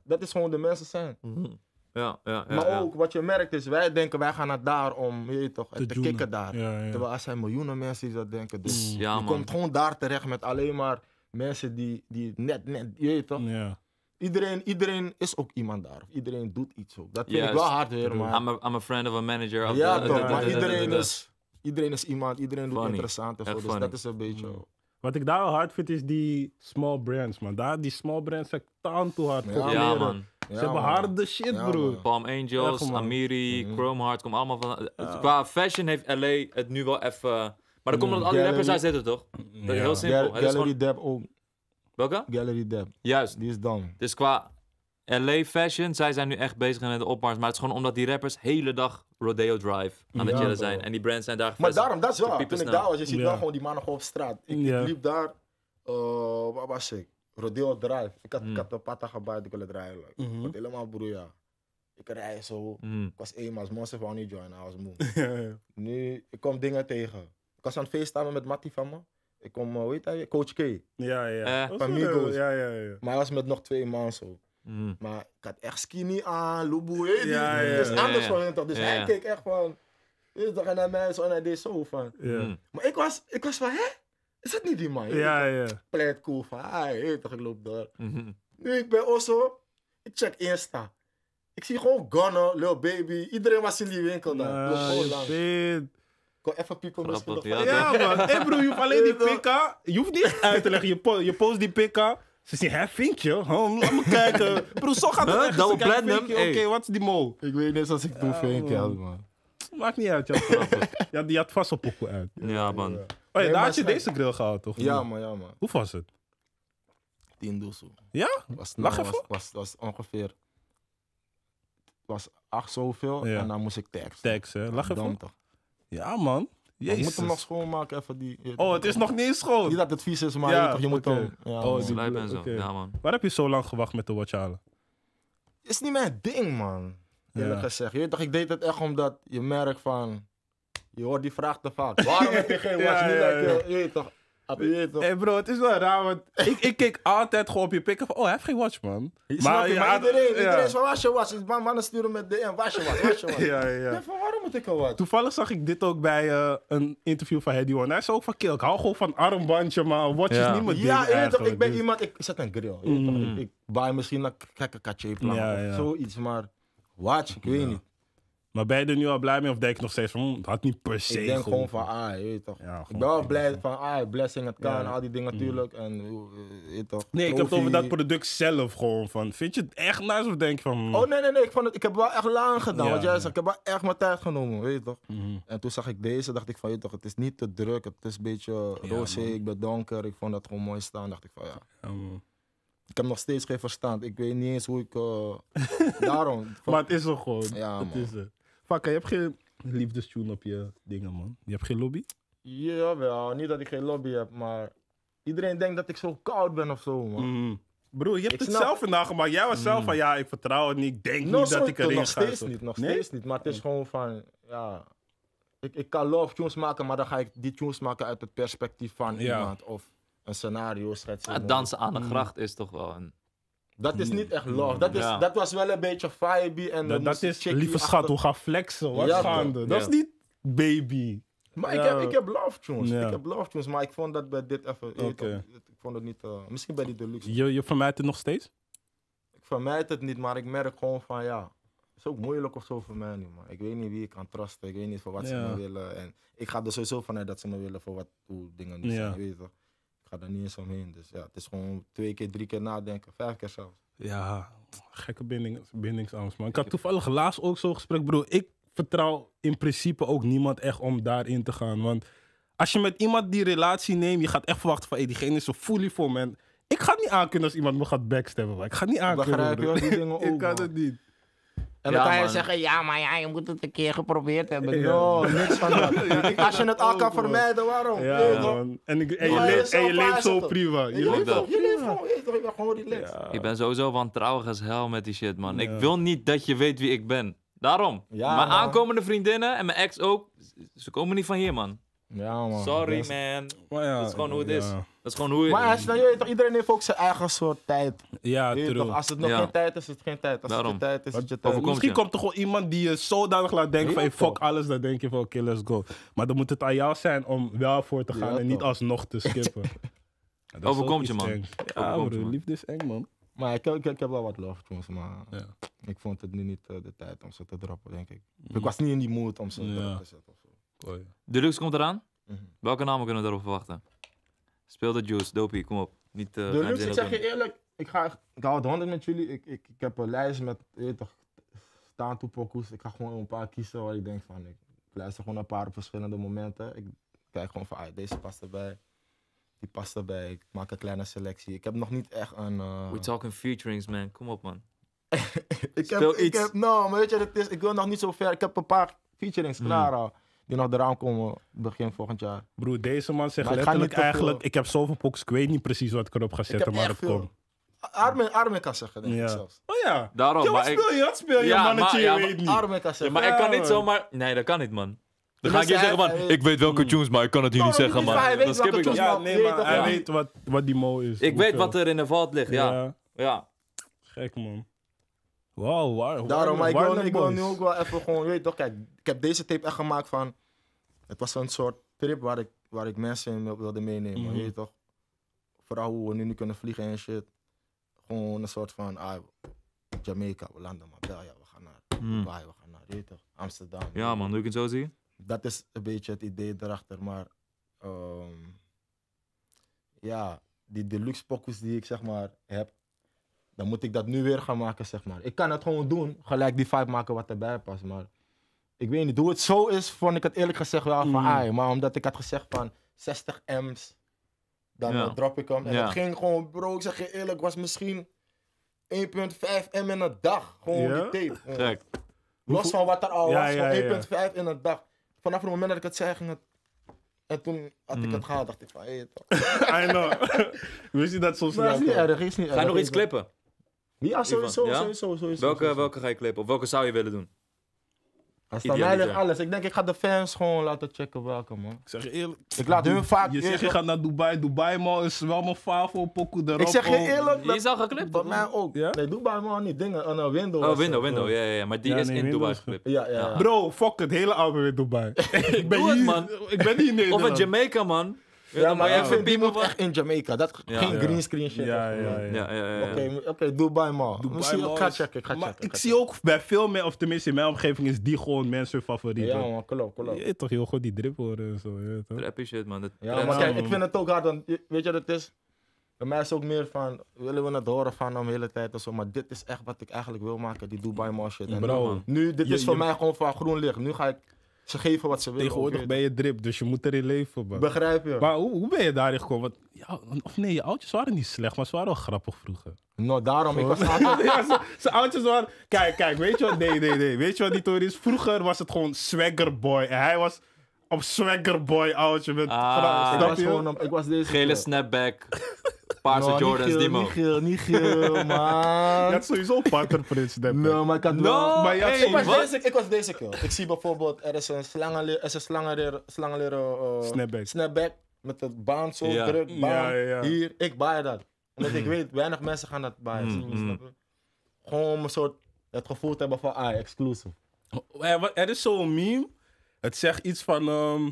Dat is gewoon de mensen zijn. Mhm. Ja, ja, ja, maar ook wat je merkt is, wij denken wij gaan naar daar om je toch, te, kicken daar. Terwijl er zijn miljoenen mensen die dat denken. Dus mm. je komt gewoon daar terecht met alleen maar mensen die, die net, net, je toch. Iedereen, iedereen is ook iemand daar. Iedereen doet iets ook. Dat vind ik wel hard weer, man. I'm a, friend of a manager. Of ja, toch, maar iedereen is iedereen is iemand, iedereen doet interessante en Dus dat is een beetje. Wat ik daar al hard vind is die small brands, man. Daar, die small brands zijn taan toe hard. Ja, ja man. Ze hebben harde shit, bro. broer. Palm Angels, Amiri, mhm. Chrome Heart, komt allemaal van. Qua fashion heeft LA het nu wel even. Maar dan komt mhm. omdat alle rappers uit zitten, toch? Dat is heel simpel. Gallery gewoon... Dab ook. Welke? Gallery Deb. Juist. Die is dan. Dus qua LA fashion, zij zijn nu echt bezig met de opmars. Maar het is gewoon omdat die rappers hele dag Rodeo Drive aan het chillen zijn. En die brands zijn daar Maar daarom, dat is wel. Toen ik daar was, je ziet wel gewoon die mannen gewoon op straat. Ik, liep daar, eh, wat was ik? Rodeo Drive. Ik had, mm. ik een hmm. pata gebaard, ik wilde draaien. Mm -hmm. had helemaal broer, Ik rij zo. Hmm. Ik was eenmaal, monster van niet joinen, I was moe. [laughs] nu, ik kom dingen tegen. Ik was aan het samen met Matty van me. Ik kom, weet eh, heet hij? Coach K. Ja, ja. Eh. van Migos. Ja, ja, ja. Maar hij was met nog twee man zo. Mm. Maar ik had echt skinny aan, loeboe, weet ja, dus anders van hem toch. Dus hij keek echt van, je en naar mij zo, en hij zo van. Mm. Maar ik was, ik was van, hè? Is dat niet die man? Ja, ja. Pleit cool van, hij, ah, toch, ik door. Mhm. Nu ik ben Osso, ik check Insta. Ik zie gewoon Gunner, Lil Baby, iedereen was in die winkel daar. Nice, nou, dus shit. Ik even piepen misschien Ja, man. Hé [laughs] hey, broer, je hoeft alleen die pk. Je hoeft niet uit te leggen. Je, je post die pk. Ze zei, hè, je Huh, laat me kijken. [laughs] Bro, zo gaat het wel Double platinum? Oké, wat is die mol? Ik weet niet als ik toen vinkje man. Maakt niet uit, ja, die had vast op pokoe uit. Ja, man. Oh, daar had je deze grill gehaald, toch? Ja, man, ja, man. Hoe was het? tien doezel. Ja? Was, Lach nou, even? Was, was, ongeveer... was acht zoveel ja. en dan moest ik tax tax hè? Lach even? Ja, man. Je moet hem nog schoonmaken, even die... oh, het is nog niet schoon? Niet dat het vies is, maar je, je moet hem... Ja, oh, blij ben zo. Ja, man. Waar heb je zo lang gewacht met de watch halen? Is niet mijn ding, man. Eerlijk ja. gezegd. Je weet toch, ik deed het echt omdat je merkt van... Je hoort die vraag te vaak. [laughs] Waarom heb je geen watch? ja, ja, Je weet toch, Hé bro, het is wel raar, want [laughs] ik, ik keek altijd gewoon op je pikken Van, oh, hij heeft geen watch, man. Maar, iedereen, iedereen is van was je watch. Dus mannen sturen met DM, was je watch, was [laughs] je watch. ja, ja. ja van, waarom moet ik al wat? Toevallig zag ik dit ook bij eh, een interview van Hedy One. Hij is ook van, kill, ik hou gewoon van armbandje, maar watch is niet mijn ding Ja, ik ben dus. iemand, ik, zet een grill. Mm. ik, baai misschien een gekke katje in plan. Zoiets, maar watch, ik weet niet. Maar ben je er nu al blij mee of denk je nog steeds van, hmm, het had niet per se Ik denk gewoon van, ah, je weet toch. ik ben wel blij van, ah, blessing, het kan, al die dingen mm. natuurlijk. En, eh, je toch. Nee, ik heb het over dat product zelf gewoon van, vind je het echt nice of denk je van... Hmm? Oh, nee, nee, nee, ik, vond het, ik heb wel echt lang gedaan, ja, want jij zei, ik heb wel echt mijn tijd genomen, weet je toch. Mhm. En toen zag ik deze, dacht ik van, je toch, het is niet te druk, het is een beetje roze, ik ben donker, ik vond dat gewoon mooi staan, dacht ik van, ja. Ik heb nog steeds geen verstand. Ik weet niet eens hoe ik. Eh, [laughs] daarom. Maar het is er gewoon. Ja, het man. Is pakken. Je hebt geen liefdestune op je dingen, man. Je hebt geen lobby? Jawel, niet dat ik geen lobby heb, maar iedereen denkt dat ik zo koud ben of zo, man. Mm. Broer, je hebt het zelf vandaag gemaakt. Jij was zelf mm. van, ja, ik vertrouw het niet. Ik denk niet dat ik erin ga. Nog steeds niet, nog steeds niet. Maar het is mm. gewoon van, ja... Ik, ik kan love tunes maken, maar dan ga ik die tunes maken uit het perspectief van ja. iemand. Of een scenario schetsen. Ja, ah, dansen aan de gracht is toch wel een dat is niet echt love. Dat, is, dat was wel een beetje vibe en dat, dat is lieve schat, we hoe ga flexen? Wat ja, gaande? Dat is niet baby. Maar ik, heb, ik heb love tunes. Ik heb love tunes, maar ik vond dat bij dit even. Eh, ik, vond het niet. Eh, misschien bij die deluxe. Je, je vermijdt het nog steeds? Ik vermijd het niet, maar ik merk gewoon van ja. Het is ook moeilijk of zo voor mij nu, man. Ik weet niet wie ik kan trusten. Ik weet niet voor wat ze me willen. En ik ga er sowieso vanuit dat ze me willen voor wat, hoe dingen nu zijn. Weet je ga er niet eens omheen. Dus ja, het is gewoon twee keer, drie keer nadenken. Vijf keer zelfs. Ja, gekke bindings, bindingsangst, man. Ik had toevallig laatst ook zo'n gesprek, bro. Ik vertrouw in principe ook niemand echt om daarin te gaan. Want als je met iemand die relatie neemt, je gaat echt verwachten van... Hey, diegene is zo fully voor man. Ik ga niet aankunnen als iemand me gaat backstabben. Ik ga niet aankunnen. Begrijp je die dingen ook, Ik kan het niet. [laughs] En dan kan je zeggen, ja, maar ja, je moet het een keer geprobeerd hebben. No, niks van dat. [laughs] Als je het al kan oh, vermijden, waarom? Oh, en, en, je, leeft, je leeft zo prima. Je, leeft je gewoon, relaxed. Ik ben sowieso wantrouwig als hel met die shit, man. Ik wil niet dat je weet wie ik ben. Daarom. mijn aankomende vriendinnen en mijn ex ook, ze komen niet van hier, man. Ja, man. Sorry, man. Dat is gewoon hoe het is. Dat is gewoon hoe Maar nou, je, toch, iedereen heeft ook zijn eigen soort tijd. Ja, Je toch, als het nog geen tijd is, is het geen tijd. Als het geen tijd is, is het je tijd. Misschien komt er gewoon iemand die je zodanig laat denken van, fuck alles. Dan denk je van, oké, let's go. Maar dan moet het aan jou zijn om wel voor te gaan en niet alsnog te skippen. [laughs] Overkomt je, man. Ja, Overkomt liefde is eng, man. Maar ik, ik, ik heb wel wat love jongens. maar Ja. ik vond het nu niet eh, de tijd om ze te droppen, denk ik. Mm. Ik was niet in die mood om ze Ja. te zetten. Oh, ja. Deluxe komt eraan. Mhm. Welke namen kunnen we daarop verwachten? Speel de Juice, Dopey, kom op. Niet, uh, Deluxe, ik zeg je eerlijk, ik, ga echt, ik hou het met jullie. Ik, ik, ik heb een lijst met toch, staan toe pokoes. Ik ga gewoon een paar kiezen waar ik denk van, ik, luister gewoon een paar op verschillende momenten. Ik kijk gewoon van, ah, deze past erbij. Die past erbij. Ik maak een kleine selectie. Ik heb nog niet echt een... Uh... We talking featurings, man. Kom op, man. [laughs] ik, Speel heb, iets. ik heb, nou, maar weet je, het is, ik wil nog niet zo ver. Ik heb een paar featurings mm. klaar mm die nog eraan komen begin volgend jaar. Broer, deze man zegt letterlijk eigenlijk, ik heb zoveel poks, ik weet niet precies wat ik erop ga zetten, maar het komt. Armin, Armin kan zeggen, denk ik zelfs. Oh ja. Daarom, wat speel je? Wat speel je, ja, mannetje? je weet niet. Armin kan zeggen. Ja, maar ik kan niet zomaar... Nee, dat kan niet, man. Dan ga ik je zeggen, man, ik weet welke tunes, maar ik kan het hier niet zeggen, man. hij weet wat, wat die mo is. Ik weet wat er in de valt ligt, ja. Ja. Gek, man. Wow, waar, Daarom, maar ik wil nu ook wel even gewoon, weet toch, kijk, ik heb deze tape echt gemaakt van het was een soort trip waar ik, waar ik mensen wilde meenemen. Mm Je toch? Vooral hoe we nu niet kunnen vliegen en shit. Gewoon een soort van, ah, Jamaica, we landen maar ja we gaan naar mhm. Dubai, we gaan naar, je toch? Amsterdam. Ja man, hoe ik het zo zien Dat is een beetje het idee erachter, maar... Um, ja, die deluxe pokus die ik zeg maar heb, dan moet ik dat nu weer gaan maken, zeg maar. Ik kan het gewoon doen, gelijk die vibe maken wat erbij past, maar ik weet niet, hoe het zo is, vond ik het eerlijk gezegd wel van mm. ai. Maar omdat ik had gezegd van 60 m's, dan eh, drop ik hem. En dat het ging gewoon, bro, ik zeg je eerlijk, was misschien 1.5 m in een dag. Gewoon ja? die tape. Correct. Los van wat er al was, 1.5 in een dag. Vanaf het moment dat ik het zei, ging het en toen had ik het mm. gehad, dacht ik van, hé. toch? [laughs] I know. [laughs] je dat soms maar niet? Is niet erg, Ga je nog iets klippen? sowieso, sowieso, Welke, welke ga je klippen? Of welke zou je willen doen? Dat staat mij alles. Ik denk, ik ga de fans gewoon laten checken welke, man. Ik zeg je eerlijk. Ik laat hun vaak... Je zegt, je gaat naar Dubai. Dubai, man, is wel mijn favor. pokoe erop. Ik zeg je eerlijk. Die is al geklipt. Bij mij ook. Ja? Nee, Dubai, man, niet dingen. Een eh, window. Oh, window, window. Ja, ja, Maar die is in Dubai geklipt. Ja, ja, Bro, fuck het. Hele album in Dubai. [laughs] ik ben hier, man. Ik ben hier in Of een Jamaica, man. Ja, maar ik vind die moet echt in Jamaica. Dat, Geen greenscreen shit. Ja, ja, ja. Oké, oké, Dubai man. Misschien, ik ga checken, ik zie ook bij veel mensen, of tenminste in mijn omgeving, is die gewoon mensen favoriet. Ja man, klopt, klopt. Je toch heel goed die horen en zo. Trappy shit man. Ja, maar kijk, ik vind het ook hard, want weet je wat het is? Bij mij is ook meer van, willen we het horen van hem de hele tijd en zo. Maar dit is echt wat ik eigenlijk wil maken, die Dubai Mall shit. En Bro. Nu, dit is voor mij gewoon van groen licht. Nu ga ik ze geven wat ze willen. Tegenwoordig ben je drip, dus je moet erin leven. Begrijp je? Maar hoe, hoe ben je daarin gekomen? ja, of nee, je oudjes waren niet slecht, maar ze waren wel grappig vroeger. Nou, daarom. Ik was [laughs] ze, oudjes waren... Kijk, kijk, weet je wat? Nee, nee, nee. Weet je wat die hoor is? Vroeger was het gewoon Swagger Boy. En hij was op boy oudje met ah, ik was gewoon op, ik was deze gele snapback. Paarse no, Jordans, die man. Niet geel, niet geel, [laughs] man. je had sowieso een Prince denk ik. No, maar ik had no, wel... Maar hey, ik, was deze, ik was deze kill. Ik zie bijvoorbeeld, er is een slangenleer... is een slangenleer... slangenleer uh, snapback. Snapback. Met het baan zo druk, baan, ja, ja, hier. Ik baai dat. Omdat ik hmm. weet, weinig mensen gaan dat baaien. Mm. Gewoon een soort... Het gevoel te hebben van, ah, exclusive. Oh, er is zo'n meme het zegt iets van. Ehm,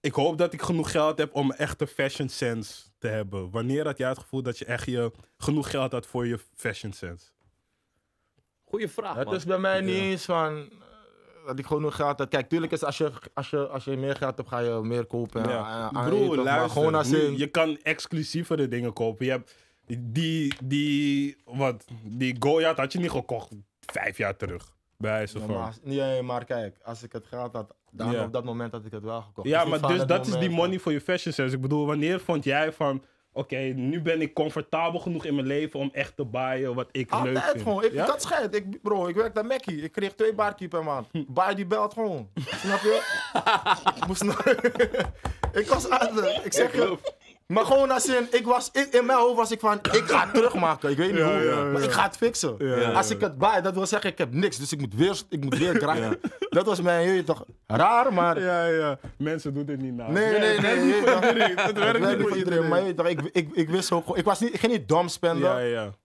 ik hoop dat ik genoeg geld heb om echte fashion sense te hebben. Wanneer had jij het gevoel dat je echt je, genoeg geld had voor je fashion sense? Goeie vraag. Het is bij mij niet eens van. Eh, dat ik genoeg geld had. Kijk, tuurlijk is als je, als je, als je meer geld hebt, ga je meer kopen. Ja. En, eh, Bro, luister, gewoon als je kan exclusievere dingen kopen. Je hebt die, die, wat, die Goyard had je niet gekocht vijf jaar terug. Bij nee, maar kijk, als ik het geld had, op dat moment had ik het wel gekocht. Ja, dus maar dus dat is die money voor je fashion sense. Ik bedoel, wanneer vond jij van... Oké, nu ben ik comfortabel genoeg in mijn leven om echt te buyen wat ik leuk Altijd gewoon. Ik, Ja? Dat schijnt. Ik, bro, ik werkte daar Mackie. Ik kreeg twee barkeep per maand. [laughs] Buy die belt gewoon. Snap je? [laughs] ik moest [laughs] ik was aan de... Ik zeg je... Maar gewoon als in, ik was, in mijn hoofd was ik van, ik ga het [coughs] terugmaken. Ik weet niet hoe, maar ik ga het fixen. Als ik het bij, dat wil zeggen, ik heb niks. Dus ik moet weer, ik moet weer draaien. [laughs] Dat was mijn, je toch, raar, maar... Ja, ja. Mensen doen dit niet na. Nee, nee, nee. Het werkt niet voor iedereen. Maar ik, ik, ik wist ook, ik was niet, geen niet dom spender.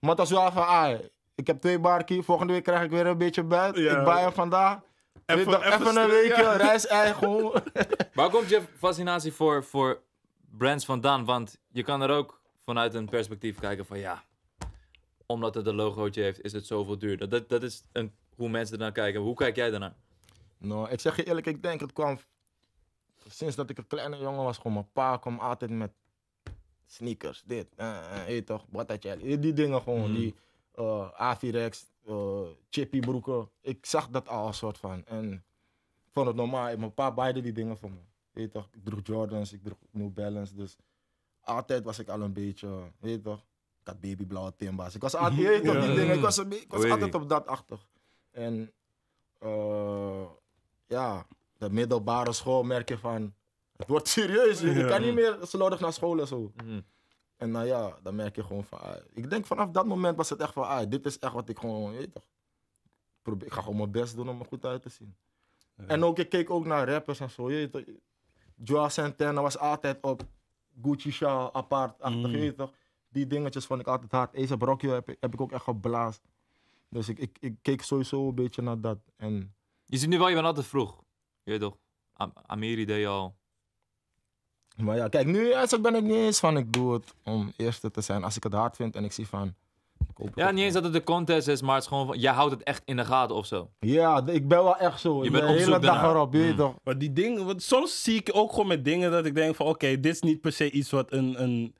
Maar het was wel van, ah, ik heb twee barkie, volgende week krijg ik weer een beetje Ja. Ik baai hem vandaag. Even, een weekje, reis eigen. Waar [laughs] komt je fascinatie voor, voor brands vandaan. Want je kan er ook vanuit een perspectief kijken van ja, omdat het een logootje heeft, is het zoveel duur. Dat, dat is een, hoe mensen ernaar kijken. Hoe kijk jij daarnaar? Nou, ik zeg je eerlijk, ik denk het kwam sinds dat ik een kleine jongen was. Gewoon mijn pa kwam altijd met sneakers, dit, eh, eh toch, wat had jij, die dingen gewoon, hmm. die uh, Avirex, eh, chippy broeken. Ik zag dat al soort van en vond het normaal. Mijn pa beide die dingen voor me. Weet toch, ik droeg Jordans, ik droeg New Balance. Dus altijd was ik al een beetje, weet toch, ik had babyblauwe Timba's. Ik was altijd, [laughs] weet toch, die dingen. Ik was, ik altijd op dat achter. En uh, ja, de middelbare school merk je van, het wordt serieus. Je kan niet meer slordig naar school en zo. Mm. En nou ja, dan merk je gewoon van, ah, ik denk vanaf dat moment was het echt van, ah, dit is echt wat ik gewoon, weet toch, probeer, ik ga gewoon mijn best doen om er goed uit te zien. En ook, ik keek ook naar rappers en zo. Je, Joao Santana was altijd op Gucci Shaw apart, achter, mm. Die dingetjes vond ik altijd hard. Ace Brokje heb, heb ik ook echt geblazen. Dus ik, ik, ik keek sowieso een beetje naar dat. En... Je ziet nu wel, je bent altijd vroeg. Je toch? Amiri deed al. Maar ja, kijk, nu ben ik niet eens van ik doe het om eerste te zijn. Als ik het hard vind en ik zie van ja, niet eens dat het de contest is, maar het is gewoon van, jij houdt het echt in de gaten of zo. Ja, ik ben wel echt zo. Je bent de hele dag erop, je mm. toch. Maar die dingen, want soms zie ik ook gewoon met dingen dat ik denk van, oké, dit is niet per se iets wat een... een...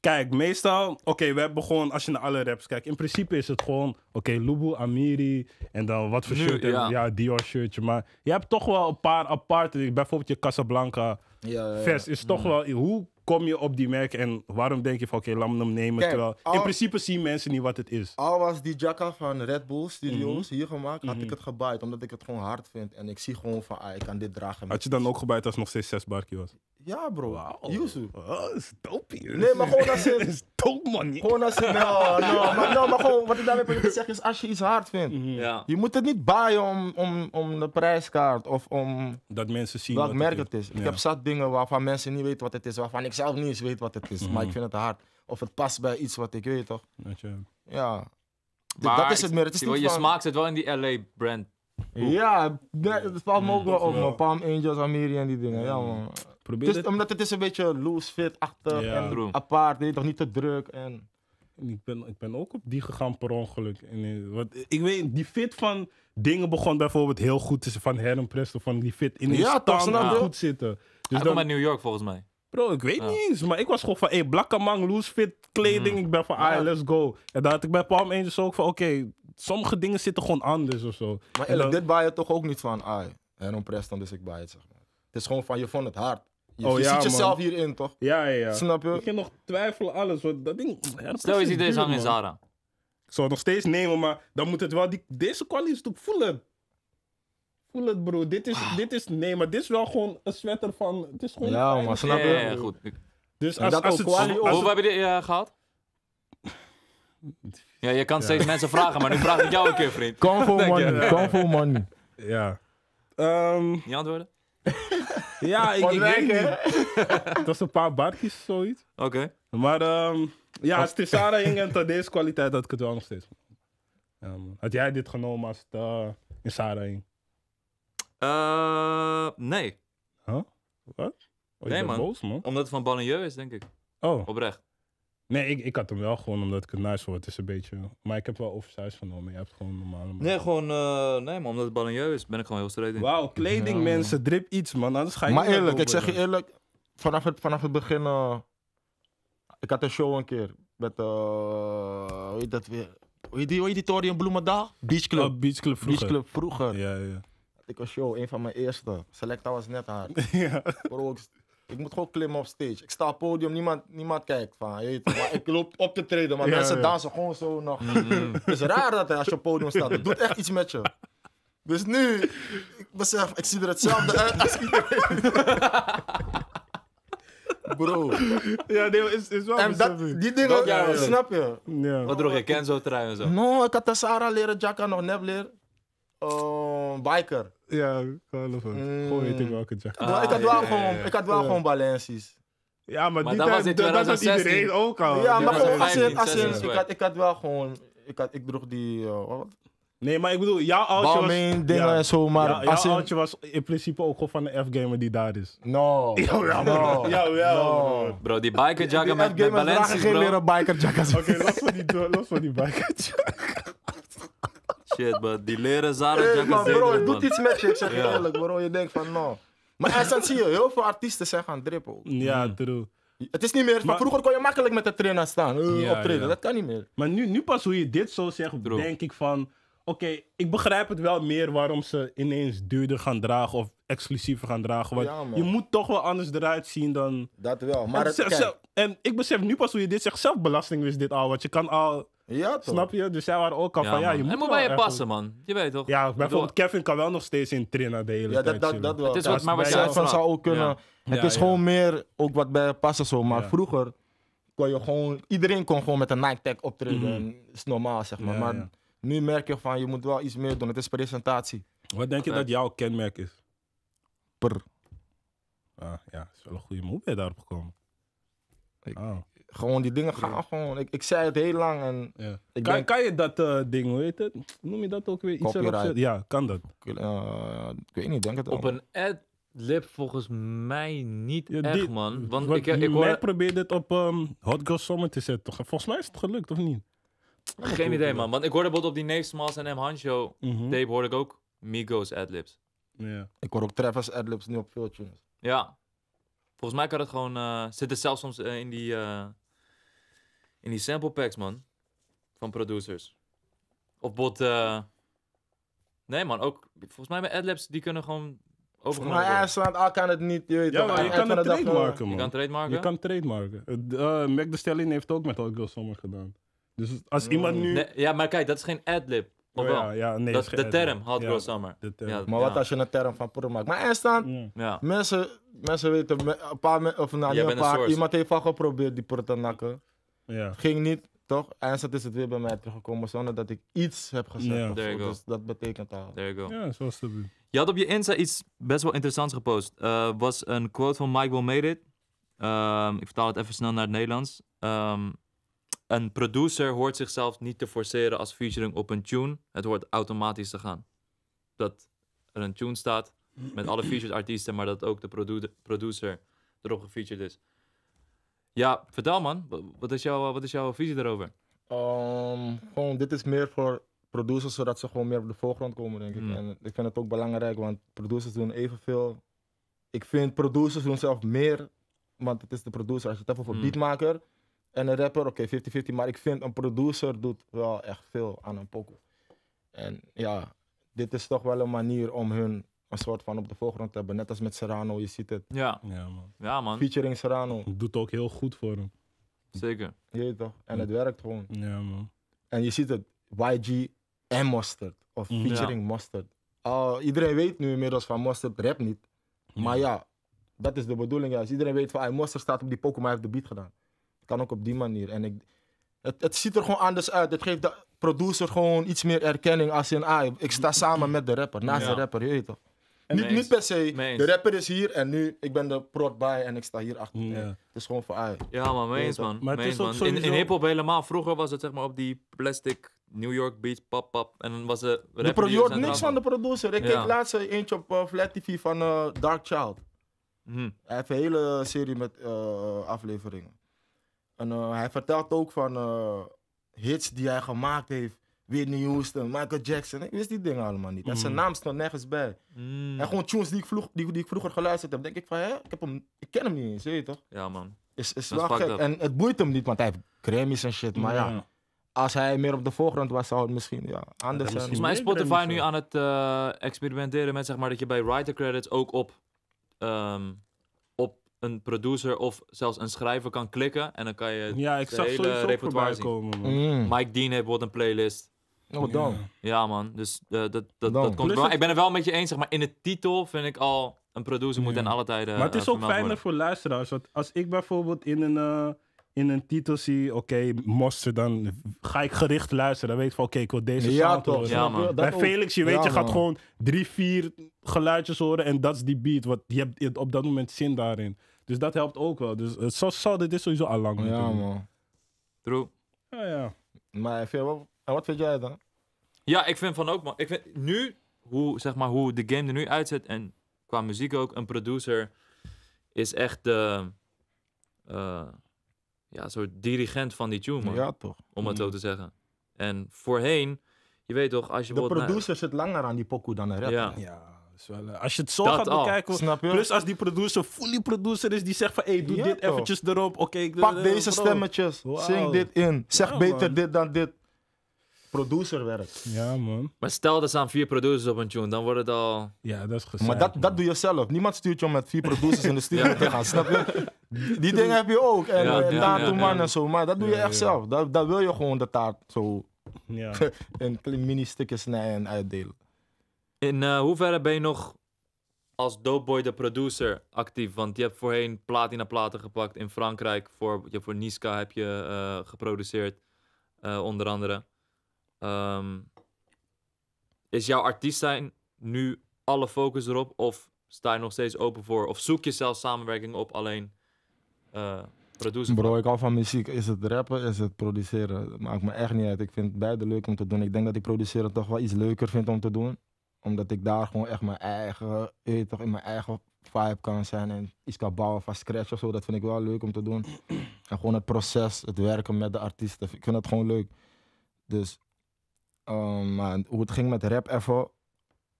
Kijk, meestal, oké, we hebben gewoon, als je naar alle raps kijkt, in principe is het gewoon, oké, Lubu, Amiri en dan wat voor shirt. ja. Dior shirtje. Maar je hebt toch wel een paar aparte, bijvoorbeeld je Casablanca. Ja, ja, ja. vers is toch mm. wel. Hoe kom je op die merk en waarom denk je van oké, okay, laat me hem nemen? terwijl in principe zien mensen niet wat het is. Al was die jacka van Red Bull Studios mhm. hier gemaakt, had ik mhm. het gebaaid omdat ik het gewoon hard vind en ik zie gewoon van ah, ik kan dit dragen. Had je dan ook gebaaid als het nog steeds 6 barkie was? Ja, bro. Wow. Yuzu. Oh, is hier Nee, maar gewoon als [laughs] dat is dope, man. Gewoon als je... [laughs] Nou, nou, maar, nou, gewoon, wat ik daarmee probeer te zeggen is, als je iets hard vindt, mhm. ja. je moet het niet baaien om, om, om de prijskaart of om... Dat mensen zien wat merk het is. Ik heb zat dingen waarvan mensen niet weten wat het is, waarvan ik zelf niet eens weet wat het is, maar ik mhm. vind het hard. Of het past bij iets wat ik weet, toch? Dat je... Ja. Maar dat is het meer. Het is je van... smaak het wel in die LA-brand. Ja, dat valt me ook mhm. wel op, man. Palm Angels, Amiri en die dingen, ja, man omdat het is een beetje loose fit achter ja. en apart. Nee, toch niet te druk en... Ik ben, ik ben ook op die gegaan per ongeluk. En, eh, wat, ik weet, die fit van dingen begon bijvoorbeeld heel goed te zijn Van Herren Preston. Van die fit in ja, stand snap, goed zitten. Dus dan New York volgens mij. Bro, ik weet niet eens. Maar ik was gewoon van, hey, blakke man, loose fit kleding. Mhm. Ik ben van, ah, let's go. En daar had ik bij Palm Angels ook van, oké, sommige dingen zitten gewoon anders of zo. Maar eerlijk, dit baai je toch ook niet van, ah, Heron Preston, dus ik baai het, zeg maar. Het is gewoon van, je vond het hard. Je, oh, ja, ziet jezelf hierin, toch? Ja, ja, ja. Snap je? Ik nog twijfelen, alles. Want dat ding, ja, Stel je ziet deze hangen in Zara. Ik zou nog steeds nemen, maar dan moet het wel... Die, deze kwaliteit voelen. Voel het, bro. Dit is, ah. dit is... Nee, maar dit is wel gewoon een sweater van... Het is gewoon ja, maar snap je? Ja, goed. Dus als, dat als het... Hoeveel heb je dit eh, gehad? [laughs] Ja, je kan steeds mensen vragen, maar nu vraag ik jou een keer, vriend. Kom voor money, kom voor money. Ja. Um, ehm, Niet antwoorden? [laughs] Ja, ik, ik weet niet. Het [laughs] was een paar barkjes, zoiets. Oké. Maar um, ja, als Tessara hing en Tadeus kwaliteit had ik het wel nog steeds. Had jij dit genomen als het eh, in Sara hing? Eh, nee. Huh? Wat? Oh, nee, man. Omdat het van Bonneux is, denk ik. Oh. Oprecht. Nee, ik, ik had hem wel gewoon omdat ik het nice vond. Het is een beetje... Maar ik heb wel van genomen. Je hebt gewoon normale... Nee, gewoon... Eh, nee, maar omdat het balanjeu is, ben ik gewoon heel straight Wauw, kleding mensen. Drip iets, man. Anders ga je Maar eerlijk, ik zeg je eerlijk, vanaf het, vanaf het begin. Eh, ik had een show een keer met. eh hoe heet dat weer? Hoe heet die, hoe en die Bloemendaal? Beach Club. Oh, Beach Club vroeger. Beach vroeger. Ja, ja. ik was show, een van mijn eerste. Selecta was net haar. [laughs] ja. Bro, ik moet gewoon klimmen op stage. Ik sta op podium, niemand, niemand kijkt van. je, ik loop op te treden, maar mensen dansen gewoon zo nog. Mm, mm. [laughs] Het is raar dat als je op podium staat. Het doet echt iets met je. Dus nu, ik besef, ik zie er hetzelfde uit als iedereen. [laughs] Bro. Ja, nee, is, is wel en dat, Die dingen, snap je? Wat droeg je, Kenzo trui en zo? No, ik had Sarah leren, Jacka nog nep leren uh, biker. Ja, I love Gewoon weet ik welke jacket. Ah, ik had ah, wel, gewoon, ja, Ik had wel gewoon Balenci's. Ja, maar, die dat, tijd, dat had iedereen ook al. Ja, maar gewoon als je als je ik, had, ik had wel gewoon, ik, had, ik droeg die, uh, Nee, maar ik bedoel, jouw oudje was... dingen ja. Ja, jouw oudje was in principe ook gewoon van de F-gamer die daar is. No. [laughs] Jawel, no. Bro, die bikerjacken met, met Balenci's, bro. geen leren bikerjackers. Oké, okay, los van die, los die [laughs] Shit, maar die leren zaren bro, het doet iets met je, ik zeg ja. eerlijk, bro. Je denkt van, nou. Maar essence zie je, heel veel artiesten zijn gaan drippen. Ja, hmm. true. Het is niet meer, vroeger kon je makkelijk met de trainer staan, uh, optreden, dat kan niet meer. Maar nu, nu pas hoe je dit zo zegt, denk ik van, oké, ik begrijp het wel meer waarom ze ineens duurder gaan dragen of exclusiever gaan dragen. Want je moet toch wel anders eruit zien dan... Dat wel, maar... En, en ik besef nu pas hoe je dit zegt, zelfbelasting belasting is dit al, want je kan al ja, Snap je? Dus zij waren ook al van, ja, je moet, Hij moet bij je passen, man. Je weet toch? Ja, bijvoorbeeld Kevin kan wel nog steeds in Trina de hele Ja, tijd dat, wel. Het is wat, maar wat jij zou ook kunnen. Het is gewoon meer ook wat bij passen zo. Maar vroeger kon je gewoon, iedereen kon gewoon met een Nike Tag optreden. Dat mhm. is normaal zeg maar. maar nu merk je van je moet wel iets meer doen. Het is presentatie. Wat denk je dat jouw kenmerk is? Per. Ah, ja, dat is wel een goede move. Hoe daarop gekomen? Ik- ah. Gewoon die dingen gaan gewoon. Ik, ik zei het heel lang en... Ja. kan, kan je dat eh, ding, hoe heet het? Noem je dat ook weer? Iets Ja, kan dat. ik, eh, weet niet, denk het Op een ad-lib volgens mij niet echt, man. Want ik, ik hoor... probeer probeerde het op ehm, Hot Girl Summer te zetten. Volgens mij is het gelukt, of niet? Geen idee, man. Want ik hoorde bijvoorbeeld op die Nave Smalls en M. Hancho Mhm. tape hoorde ik ook Migos adlibs. Ja. Ik hoor ook Travis Adlibs nu op veel tunes. Ja. Volgens mij kan het gewoon... eh, zit het zelfs soms eh, in die in die sample packs, man. Van producers. Of bot. Eh, nee, man. Ook, volgens mij met adlibs, die kunnen gewoon Maar Maar staan al kan het niet. Je, ja, kan het trademarken, man. Je kan trademarken? Je kan trademarken. Eh, Mac de Stelling heeft ook met Hot Girl Summer gedaan. Dus als mm. iemand nu... ja, maar kijk, dat is geen adlib. Oh, ja, ja, nee, dat, de term Hot Girl ja, Summer. maar wat als je een term van poeder maakt? Maar er staan, mensen, mensen weten, een paar, of nou, een paar, iemand heeft al geprobeerd die poeder te nakken. Ja. Ging niet, toch? En Eindstand is het weer bij mij teruggekomen zonder dat ik iets heb gezegd. Ja. There go. Dus dat betekent al. There you go. Ja, zoals het Je had op je Insta iets best wel interessants gepost. Uh, was een quote van Mike Will Made It. Ehm, ik vertaal het even snel naar het Nederlands. Ehm, een producer hoort zichzelf niet te forceren als featuring op een tune. Het hoort automatisch te gaan. Dat er een tune staat met alle featured artiesten, maar dat ook de producer erop gefeatured is. Ja, vertel man. Wat is, jouw, wat is jouw visie daarover? Ehm, gewoon, dit is meer voor producers, zodat ze gewoon meer op de voorgrond komen, denk ik. Hmm. En ik vind het ook belangrijk, want producers doen evenveel. Ik vind producers doen zelf meer, want het is de producer. Als je het hebt over hmm. beatmaker en een rapper, oké, okay, 50-50. Maar ik vind een producer doet wel echt veel aan een pokoe. En ja, dit is toch wel een manier om hun een soort van op de voorgrond hebben. Net als met Serrano, je ziet het. Ja, ja man. Ja, man. Featuring Serrano. Doet ook heel goed voor hem. Zeker. Je toch? En het werkt gewoon. Ja, man. En je ziet het. YG en Mustard. Of featuring ja. Mustard. Uh, oh, iedereen weet nu inmiddels van Mustard rap niet. Maar ja, dat is de bedoeling Als dus Iedereen weet van, hey, Mustard staat op die Pokémon, hij heeft de beat gedaan. Kan ook op die manier. En ik, het, het ziet er gewoon anders uit. Het geeft de producer gewoon iets meer erkenning als in, ah, ik sta samen met de rapper, naast de rapper, je weet toch. Niet, niet per se. De rapper is hier en nu, ik ben de prod bij en ik sta hier achter. Het is gewoon voor uit. Ja, maar mee eens, man. Maar is man. In, in hip-hop helemaal. Vroeger was het zeg maar op die plastic New York beats, pap, pap. En dan was de rapper. De je niks van de producer. Ik kijk keek laatst eh, eentje op eh, Flat TV van uh, Dark Child. Mhm. Hij heeft een hele serie met afleveringen. En hij vertelt ook van hits die hij gemaakt heeft Whitney Houston, Michael Jackson. Ik wist die dingen allemaal niet. En mm. zijn naam stond nergens bij. Mm. En gewoon tunes die ik, vroeg, die, ik vroeger geluisterd heb. Denk ik van, hè, ik, heb hem, ik ken hem niet eens, weet je toch? Ja, man. Is, is En het boeit hem niet, want hij heeft Grammys en shit. Maar ja, mm. als hij meer op de voorgrond was, zou het misschien ja, anders zijn. Volgens mij is Spotify nu aan het eh, experimenteren met zeg maar dat je bij writer credits ook op, ehm, op een producer of zelfs een schrijver kan klikken. En dan kan je ja, ik zag hele repertoire zien. Komen, Mike Dean heeft bijvoorbeeld een playlist. Oh, dan. Ja, man. Dus eh, dat, dat, dat komt wel. Ik ben het wel met je eens, zeg maar. In de titel vind ik al een producer moet aan alle tijden. Maar het is eh, ook fijner voor luisteraars. Want als ik bijvoorbeeld in een eh, in een titel zie, oké, okay, monster, dan ga ik gericht luisteren. Dan weet ik van, oké, ik wil deze ja, sound horen. Bij Felix, je weet, je gaat gewoon drie, vier geluidjes horen en dat is die beat. Want je hebt op dat moment zin daarin. Dus dat helpt ook wel. Dus zo, zo, dit sowieso al lang. Ja, man. True. Ja, ja. Maar ik vind wel wat vind jij dan? Ja, ik vind van ook, man. Ik vind nu, hoe, zeg maar, hoe de game er nu uitzet en qua muziek ook, een producer is echt de uh, ja, soort dirigent van die tune, man. Ja, toch. Om het zo mm. te zeggen. En voorheen, je weet toch, als je... De producer zit langer aan die pokoe dan de rapper. ja. ja. Wel, eh, als je het zo gaat bekijken, Snap je? plus als die producer fully producer is, die zegt van, hey, doe dit eventjes erop, oké. Okay, Pak deze stemmetjes, zing dit in, zeg beter dit dan dit producerwerk. Ja, man. Maar stel, er staan vier producers op een tune, dan wordt het al... Ja, dat is gezellig. Maar dat, dat doe je zelf. Niemand stuurt je om met vier producers in de studio te gaan, snap je? Die dingen heb je ook. En, ja, en eh, man en zo. Maar dat doe je echt zelf. Dat, dat wil je gewoon de taart zo ja. [laughs] in mini-stukjes snijden en uitdelen. In uh, hoeverre ben je nog als dopeboy de producer actief? Want je hebt voorheen platina platen gepakt in Frankrijk. Voor, je, voor Niska heb je eh, geproduceerd, onder andere. Ehm, is jouw artiest zijn nu alle focus erop? Of sta je nog steeds open voor? Of zoek je zelf samenwerking op alleen eh, produceren? Bro, ik hou van muziek. Is het rappen, is het produceren? Dat maakt me echt niet uit. Ik vind beide leuk om te doen. Ik denk dat ik produceren toch wel iets leuker vind om te doen. Omdat ik daar gewoon echt mijn eigen, toch in mijn eigen vibe kan zijn. En iets kan bouwen van scratch of zo. Dat vind ik wel leuk om te doen. En gewoon het proces, het werken met de artiesten. Ik vind dat gewoon leuk. Dus Oh, maar hoe het ging met rap even,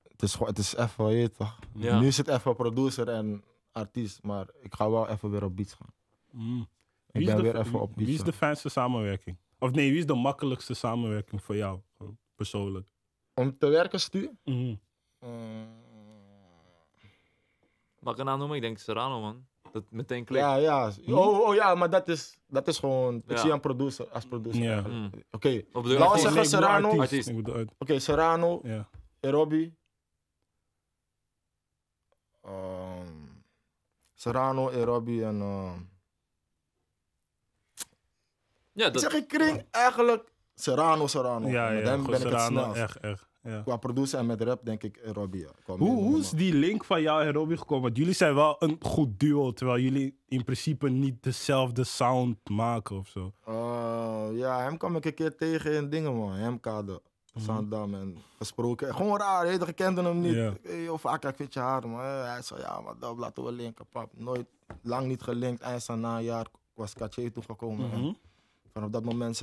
het is, het is even, je toch? Ja. Nu het even producer en artiest, maar ik ga wel even weer op beats gaan. Mm. Ik ben weer even op beats. Wie is de fijnste samenwerking? Of nee, wie is de makkelijkste samenwerking voor jou, persoonlijk? Om te werken, Stu? Mhm. Mm. Uh, Mag ik een naam noemen? Ik denk Serrano, man. Dat meteen klikt. Ja, ja. Mhm. Oh, oh ja, maar dat is, dat is gewoon. Ik zie een producer als producer. Ja. Oké. Mhm. Okay. Laten we zeggen Serrano. Oké, okay, Serrano. Ja. Erobi. Um, Erobi en. Ehm, ja, dat... Ik zeg, ik kring eigenlijk Serrano, Serrano. Ja, Met hem ben ik het snelst. echt, echt. Ja. Qua producer en met rap denk ik Robbie. Hoe, hoe is die link van jou en Robbie gekomen? Want jullie zijn wel een goed duo, terwijl jullie in principe niet dezelfde sound maken of zo. Eh, ja, hem kwam ik een keer tegen in dingen, man. Hem kade. Zandam mhm. en gesproken. Gewoon raar, he. kende hem niet. Eh, of Heel ik vind je haar, man. Eh, hij zei, ja, maar dat laten we linken, pap. Nooit, lang niet gelinkt. Hij na een jaar, was Katje toegekomen. Mm -hmm. Vanaf dat moment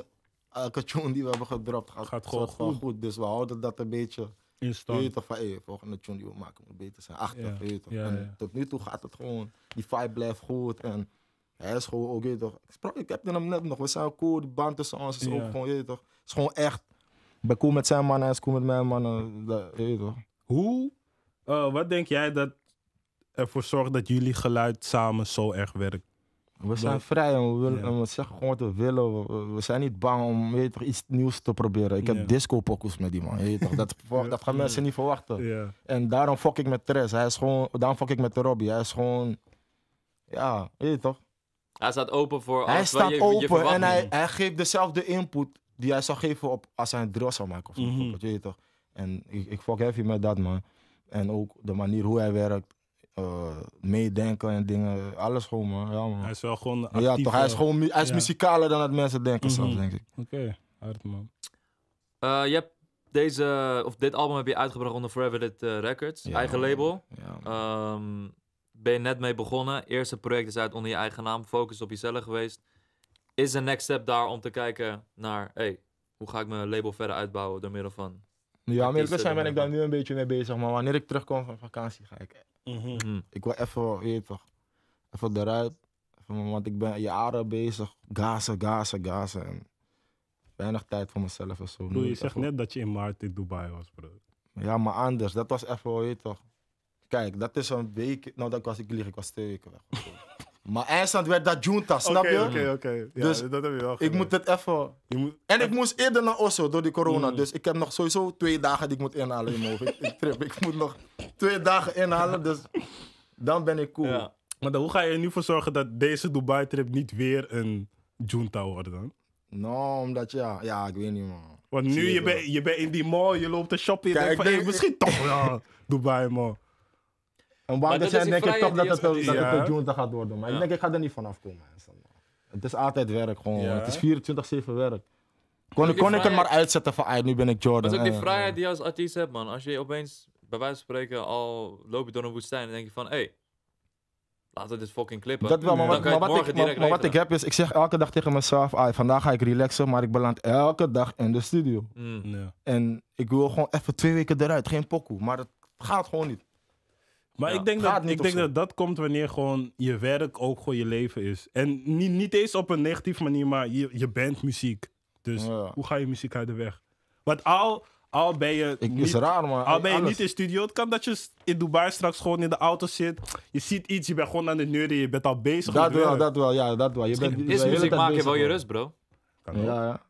elke tune die we hebben gedropt gaat, gaat gewoon goed. Dus we houden dat een beetje in stand. Toch, eh, van, hey, volgende tune die we maken moet beter zijn. Achter, ja. en tot nu toe gaat het gewoon. Die vibe blijft goed en hij is gewoon ook, oh, je toch. Ik, heb hem net nog, we zijn cool, die band tussen ons is ook gewoon, je toch. Het is gewoon echt. Ik ben cool met zijn mannen, hij is cool met mijn mannen, je toch. Hoe, eh, wat denk jij dat ervoor zorgt dat jullie geluid samen zo erg werkt? We zijn vrij en we, willen, we zeggen gewoon wat we willen. We, zijn niet bang om iets nieuws te proberen. Ik heb disco-pokus met die man. Weet toch, dat, [laughs] dat gaan mensen niet verwachten. En daarom fuck ik met Tres. Hij is gewoon, daarom fuck ik met Robbie. Hij is gewoon. Ja, weet je toch? Hij staat open voor alles Hij staat open en hij, geeft dezelfde input die hij zou geven op, als hij een drill zou maken. Of mm je toch? En ik, ik fuck heavy met dat, man. En ook de manier hoe hij werkt. Eh, meedenken en dingen. Alles gewoon, man. Ja, Hij is wel gewoon Ja, toch. Hij is, gewoon, hij is muzikaler dan dat mensen denken mm denk ik. Oké, okay. hard, man. Eh, je hebt deze, of dit album heb je uitgebracht onder Forever Dit eh, Records. Ja, eigen label. Ehm, ben je net mee begonnen. Eerste project is uit onder je eigen naam. Focus op jezelf geweest. Is de next step daar om te kijken naar... Hey, hoe ga ik mijn label verder uitbouwen door middel van... Ja, maar zijn ben ik daar nu een beetje mee bezig. Maar wanneer ik terugkom van vakantie ga ik Mhm. Mhm. Ik wil even, weet toch, even eruit. want ik ben jaren bezig. Gazen, gazen, gazen. En weinig tijd voor mezelf en zo. Doe, je zegt net dat je in maart in Dubai was, bro. Ja, maar anders. Dat was even, weet toch. Kijk, dat is een week. Nou, dat was ik lieg. Ik was twee weg. Maar eindstand werd dat junta, snap je? Oké, oké. Ja, dus dat heb je wel ik moet het even... Moet... En ik moest eerder naar Osso door die corona. Mm. Dus ik heb nog sowieso twee dagen die ik moet inhalen in ik, trip. Ik moet nog twee dagen inhalen, dus dan ben ik cool. Maar hoe ga je er nu voor zorgen dat deze Dubai-trip niet weer een junta wordt dan? Nou, omdat ja... Ja, ik weet niet, man. Want nu, je bent je bent in die mall, je loopt te shoppen. Je denkt van, misschien toch wel [laughs] Dubai, man. En waar dat zijn, denk ik toch dat het, dat het eh, Junta gaat doordoen. Maar ik denk, ik ga er niet vanaf komen. Het is altijd werk gewoon. Het is 24-7 werk. Kon, kon ik het maar uitzetten van, nu ben ik Jordan. Dat is ook die eh. vrijheid die je als artiest hebt, man. Als je opeens, bij wijze van spreken, al loop je door een woestijn en denk je van, hé, hey, laten we dit fucking clippen. Dat wel, maar, wat, maar, ik, maar, wat, ik, heb is, ik zeg elke dag tegen mezelf, vandaag ga ik relaxen, maar ik beland elke dag in de studio. Mm. Ja. En ik wil gewoon even twee weken eruit, geen pokoe, maar het gaat gewoon niet. Maar ik denk, dat, ik denk dat dat komt wanneer gewoon je werk ook gewoon je leven is. En niet, niet eens op een negatieve manier, maar je, je bent muziek. Dus hoe ga je muziek uit de weg? Want al, al ben je, ik, niet, is raar, Al ben je niet in studio, het kan dat je in Dubai straks gewoon in de auto zit. Je ziet iets, je bent gewoon aan de neuren, je bent al bezig. Dat wel, dat wel, ja, dat wel. Je bent, is muziek maken wel je rust, bro. Kan ja.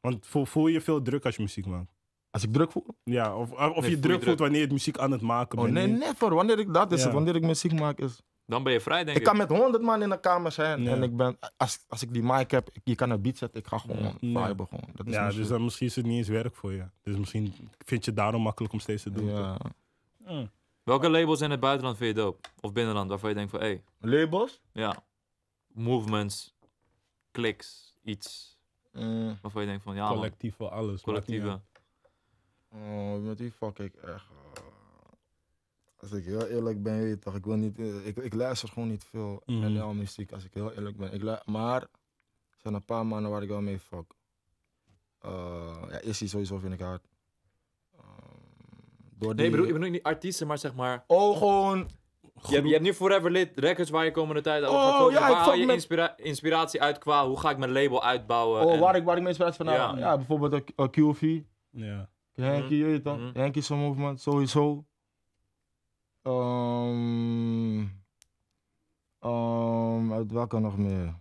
Want voel, voel je veel druk als je muziek maakt? Als ik druk voel? Ja, of, of je druk voelt wanneer je het muziek aan het maken oh, bent. Oh, nee, never. Wanneer ik dat is, het, wanneer ik muziek maak is. Dan ben je vrij, denk ik. Ik kan met honderd man in de kamer zijn. En ik ben, als, als ik die mic heb, je kan een beat zetten, ik ga gewoon ja. vibe gewoon. Dat is ja, dus dan misschien is het niet eens werk voor je. Dus misschien vind je het daarom makkelijk om steeds te doen. Ja. Hmm. Welke labels in het buitenland vind je dope? Of binnenland, waarvan je denkt van, hé. Hey. Labels? Ja. Movements, clicks, iets. Mm. Waarvan je denkt van, ja. voor alles. Collectieve. Oh, met die fuck ik echt. Oh. als ik heel eerlijk ben, weet toch, ik wil niet, eh, ik, ik luister gewoon niet veel mm. NL muziek, als ik heel eerlijk ben. Ik maar er zijn een paar mannen waar ik wel mee fuck. Uh, ja, sowieso vind ik hard. Ehm, door nee, bedoel, ik bedoel niet artiesten, maar zeg maar... Oh, gewoon... Je hebt, nu Forever Lit records waar je komende tijd over oh, gaat focussen. waar haal je inspiratie uit qua hoe ga ik mijn label uitbouwen? Oh, en... waar, ik, waar ik mijn inspiratie van Ja, ja. bijvoorbeeld uh, eh, QV. Ja. Yankee, mhm. je weet mm-hmm. Yankee movement, sowieso. Ehm, ehm, uit welke nog meer?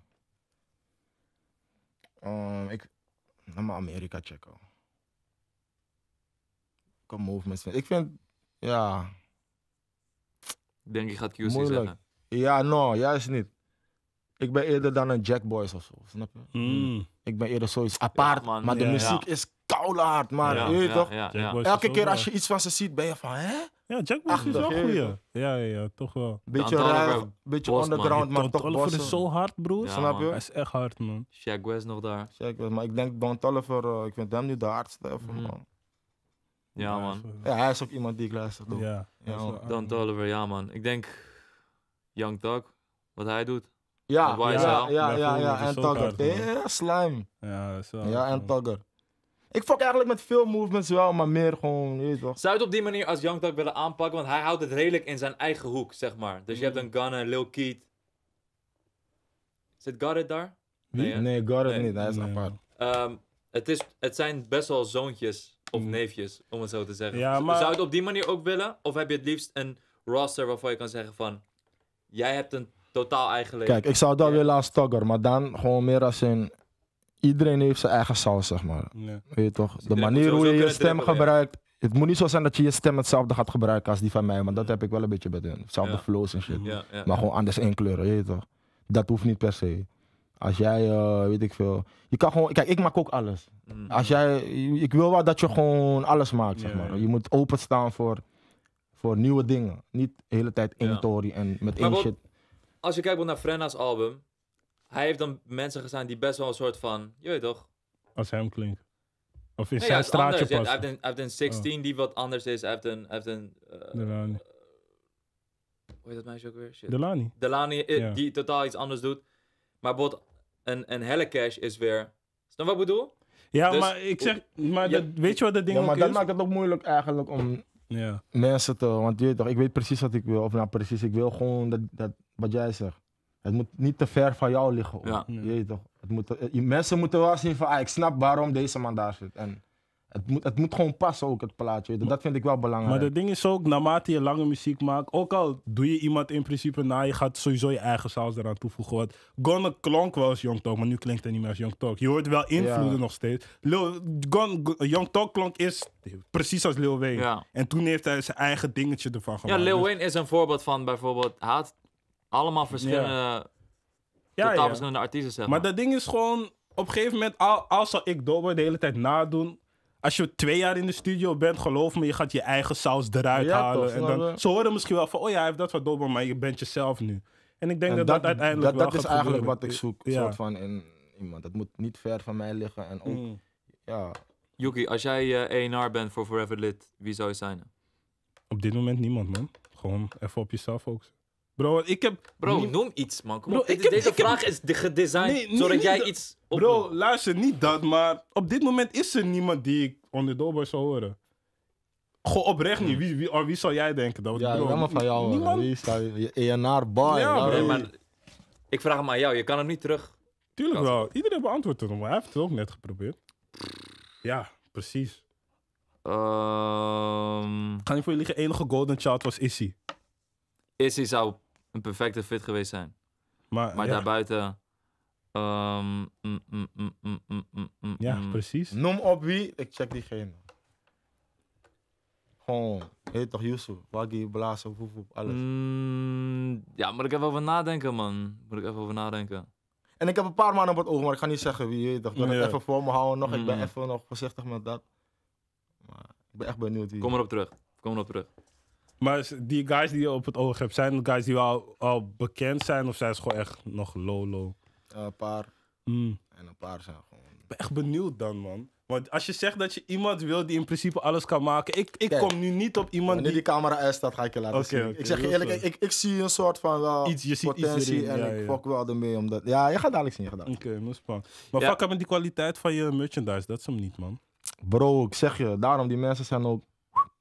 Ehm, ik, laat maar Amerika checken. Ik kan movements Ik vind, ja... Ik denk je gaat QC Moeilijk. Ja, no, juist niet. Ik ben eerder dan een Jack Boys of zo, snap je? Hmm. Ik ben eerder zoiets apart, man, maar de muziek is Koulaard, maar ja, je toch? Elke keer als je iets van ze ziet, ben je van, hè? Ja, Jackbox is wel goed, ja. Ja, ja, toch wel. Beetje ruig, beetje boss, underground, maar Don toch Don Tolliver is zo hard, broer. Snap je? Hij is echt hard, man. Shaq West nog daar. Shaq West, maar ik denk Don Tolliver, uh, ik vind hem nu de hardste even, mhm. mm. Ja, man. Ja, hij is ook iemand die ik luister, toch? Ja. Don Tolliver, ja, man. Ik denk Young Thug, wat hij doet. Ja, ja, ja, ja, ja, en Tugger. Ja, slime. Ja, en Tugger. Ik fuck eigenlijk met veel movements wel, maar meer gewoon, je toch. Zou je het op die manier als Young Thug willen aanpakken? Want hij houdt het redelijk in zijn eigen hoek, zeg maar. Dus je hebt hmm. een Gunna, Lil Keat. Zit Garrett daar? Nee, Garrett niet, hij is Nee. apart. Ehm, het, is, het zijn best wel zoontjes of hmm. neefjes, om het zo te zeggen. Zou je het op die manier ook willen? Of heb je het liefst een roster waarvan je kan zeggen van... Jij hebt een totaal eigen leven. Kijk, ik zou dat willen als Tugger, maar dan gewoon meer als een iedereen heeft zijn eigen saus, zeg maar. Weet je toch? Dus de manier hoe je je stem gebruikt. Het moet niet zo zijn dat je je stem hetzelfde gaat gebruiken als die van mij, want dat mm. heb ik wel een beetje bij hun. Hetzelfde flows en shit. maar gewoon anders inkleuren, weet je toch? Dat hoeft niet per se. Als jij, eh, weet ik veel. Je kan gewoon, kijk, ik maak ook alles. Mm. Als jij, ik wil wel dat je gewoon alles maakt, zeg maar. Je moet openstaan voor, voor nieuwe dingen. Niet de hele tijd één en met één shit. Als je kijkt naar Frenna's album, hij heeft dan mensen gestaan die best wel een soort van, je weet toch? Als hem klinkt. Of is nee, zijn straatje Hij heeft een, heeft een 16 die wat anders is. Hij heeft een... Heeft een uh, eh, Delani. Eh, hoe heet dat meisje ook weer? Shit. Delani. Delani, Lani eh, die totaal iets anders doet. Maar bijvoorbeeld een, een cash is weer... Snap wat ik bedoel? Ja, dus maar ik zeg... Maar dat, weet je wat dat ding ja, maar dat maakt het ook moeilijk eigenlijk om... Mensen te... Want je weet toch, ik weet precies wat ik wil. Of nou precies, ik wil gewoon dat, dat wat jij zegt. Het moet niet te ver van jou liggen. Ja. Je toch? Het moet, eh, mensen moeten wel zien van, ah, ik snap waarom deze man daar zit. En het moet, het moet gewoon passen ook, het plaatje. dat vind ik wel belangrijk. Maar het ding is ook, naarmate je lange muziek maakt, ook al doe je iemand in principe na, je gaat sowieso je eigen saus eraan toevoegen. Want Gonne klonk wel als Young Talk, maar nu klinkt hij niet meer als Young Talk. Je hoort wel invloeden nog steeds. Lil, Young Talk klonk is precies als Lil Wayne. En toen heeft hij zijn eigen dingetje ervan gemaakt. Ja, Lil dus Wayne is een voorbeeld van bijvoorbeeld, haat allemaal verschillende, ja. totaal ja, verschillende artiesten, zeg maar. Maar dat ding is gewoon, op een gegeven moment, al, zal ik Dober de hele tijd nadoen, als je twee jaar in de studio bent, geloof me, je gaat je eigen saus eruit ja, halen. Toch, en dan, eh, ze horen misschien wel van, oh ja, hij heeft dat wat Dobber, maar je bent jezelf nu. En ik denk dat, dat, dat uiteindelijk dat, wel Dat is eigenlijk wat ik zoek, soort van in iemand. Dat moet niet ver van mij liggen en ook, mm. ja. Yuki, als jij uh, A&R bent voor Forever Lit, wie zou je zijn? Op dit moment niemand, man. Gewoon even op jezelf ook. Bro, ik heb... Bro, noem iets, man. Ik heb, deze vraag is de gedesigned nee, zodat jij iets... Op... Bro, luister, niet dat, maar op dit moment is er niemand die ik onder Dober zou horen. Gewoon oprecht niet. Wie, wie, oh, wie zou jij denken? Dat, ja, helemaal van jou. Niemand... Wie je ENR bar? Ja, ik vraag hem aan jou. Je kan hem niet terug. Tuurlijk wel. Iedereen beantwoordt het, maar hij heeft het ook net geprobeerd. Ja, precies. Um... Kan ik voor je liggen? Enige Golden Child was Issy is zou een perfecte fit geweest zijn. Maar, maar daarbuiten... ja, precies. Noem op wie, ik check diegene. Gewoon, heet toch Yusuf, Waggy, Blazen, Voevoep, alles. Mm, ja, moet ik even over nadenken, man. Moet ik even over nadenken. En ik heb een paar maanden op het oog, maar ik ga niet zeggen wie. Weet toch, dat ik even voor me houden nog. Ik ben mm. even nog voorzichtig met dat. Maar ik ben echt benieuwd wie. Kom erop terug. Kom erop terug. Maar die guys die je op het oog hebt, zijn het guys die al, al bekend zijn of zijn ze gewoon echt nog lolo? Eh, een paar. Hmm. En een paar zijn gewoon. Ik ben echt benieuwd dan, man. Want als je zegt dat je iemand wil die in principe alles kan maken. Ik, ik kom nu niet op iemand die. die. die camera is, staat ga ik je laten zien. Okay, ik zeg je eerlijk, ik, ik, zie een soort van wel iets, je ziet potentie en ik ja. fuck wel ermee. Omdat, ja, je gaat dadelijk zien. Oké, okay, Maar fuck ja. met die kwaliteit van je merchandise, dat is hem niet, man. Bro, ik zeg je, daarom die mensen zijn op.